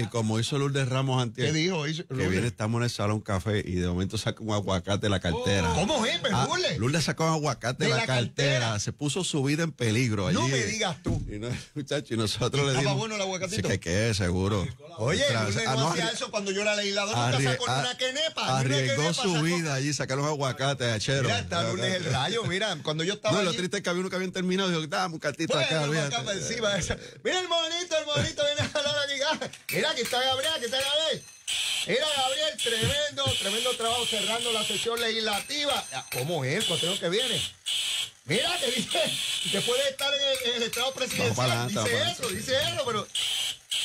como hizo Lourdes, Ramos antes. ¿Qué dijo? que estamos en el salón café y de momento saca un aguacate de la cartera. Oh. ¿Cómo es, ah, Lourdes? sacó un aguacate de, la, cartera. Se puso su vida en peligro allí. No me digas tú. Y no, [LAUGHS] muchacho, y nosotros le dimos. ¿estaba bueno el aguacatito. Sí, que qué, seguro. Oye, Lourdes ah, no hacía eso cuando yo era legislador. Nunca sacó ah, una quenepa. Arriesgó una quenepa, su vida allí, sacaron los aguacates, achero. Mira, está Lourdes el rayo, mira, cuando yo estaba No, allí... lo triste es que había uno que habían terminado dijo, dame un cartito acá. Mira el monito, el monito viene a la hora Mira, que está Gabriel, que está Gabriel. Era Gabriel, tremendo, tremendo trabajo cerrando la sesión legislativa. ¿Cómo es? tengo que viene. Mira, que dice, que puede estar en el, Estado presidencial, dice eso, dice eso, pero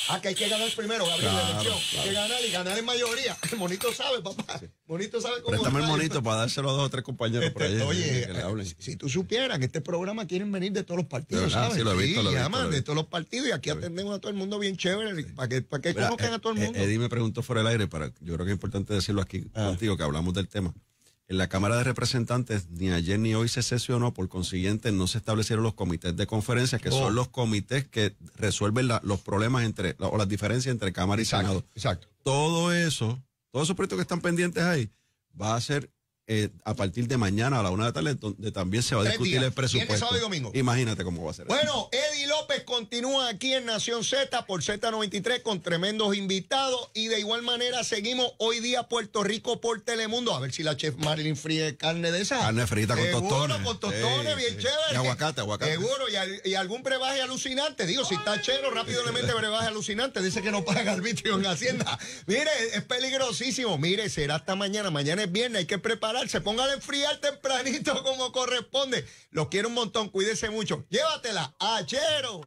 Ah, que hay que ganar primero, Gabriel, la Hay que ganar y ganar en mayoría. [LAUGHS] El monito sabe, papá. el Monito sabe cómo. Préstame el monito para dárselo a dos o tres compañeros por ahí. Oye, Si, tú supieras que este programa quieren venir de todos los partidos, ¿sabes? Sí, lo he visto, llaman de todos los partidos y aquí atendemos a todo el mundo bien chévere. Para que, para que conozcan a todo el eh, mundo. Eddie me preguntó fuera del aire, para, yo creo que es importante decirlo aquí ah. contigo, que hablamos del tema. En la Cámara de Representantes ni ayer ni hoy se sesionó, por consiguiente no se establecieron los comités de conferencia, que son oh. los comités que resuelven los problemas entre o las diferencias entre Cámara y Senado. Exacto. Todo eso, todos esos proyectos que están pendientes ahí, va a ser eh, a partir de mañana a la una de tarde, donde también se va a discutir el presupuesto. Imagínate cómo va a ser. Bueno, Eddie López continúa aquí en Nación Z por Z93 con tremendos invitados y de igual manera seguimos hoy día Puerto Rico por Telemundo. A ver si la chef Marilyn fríe carne de esa. Carne frita con tostones. con tostones, bien chévere. Y aguacate, aguacate. Seguro, y, algún brebaje alucinante. Digo, si está chero, rápidamente brebaje alucinante. Dice que no paga arbitrio en Hacienda. Mire, es peligrosísimo. Mire, será hasta mañana. Mañana es viernes, hay que preparar se póngale a enfriar tempranito [LAUGHS] como corresponde. lo quiero un montón, cuídense mucho. Llévatela, achero.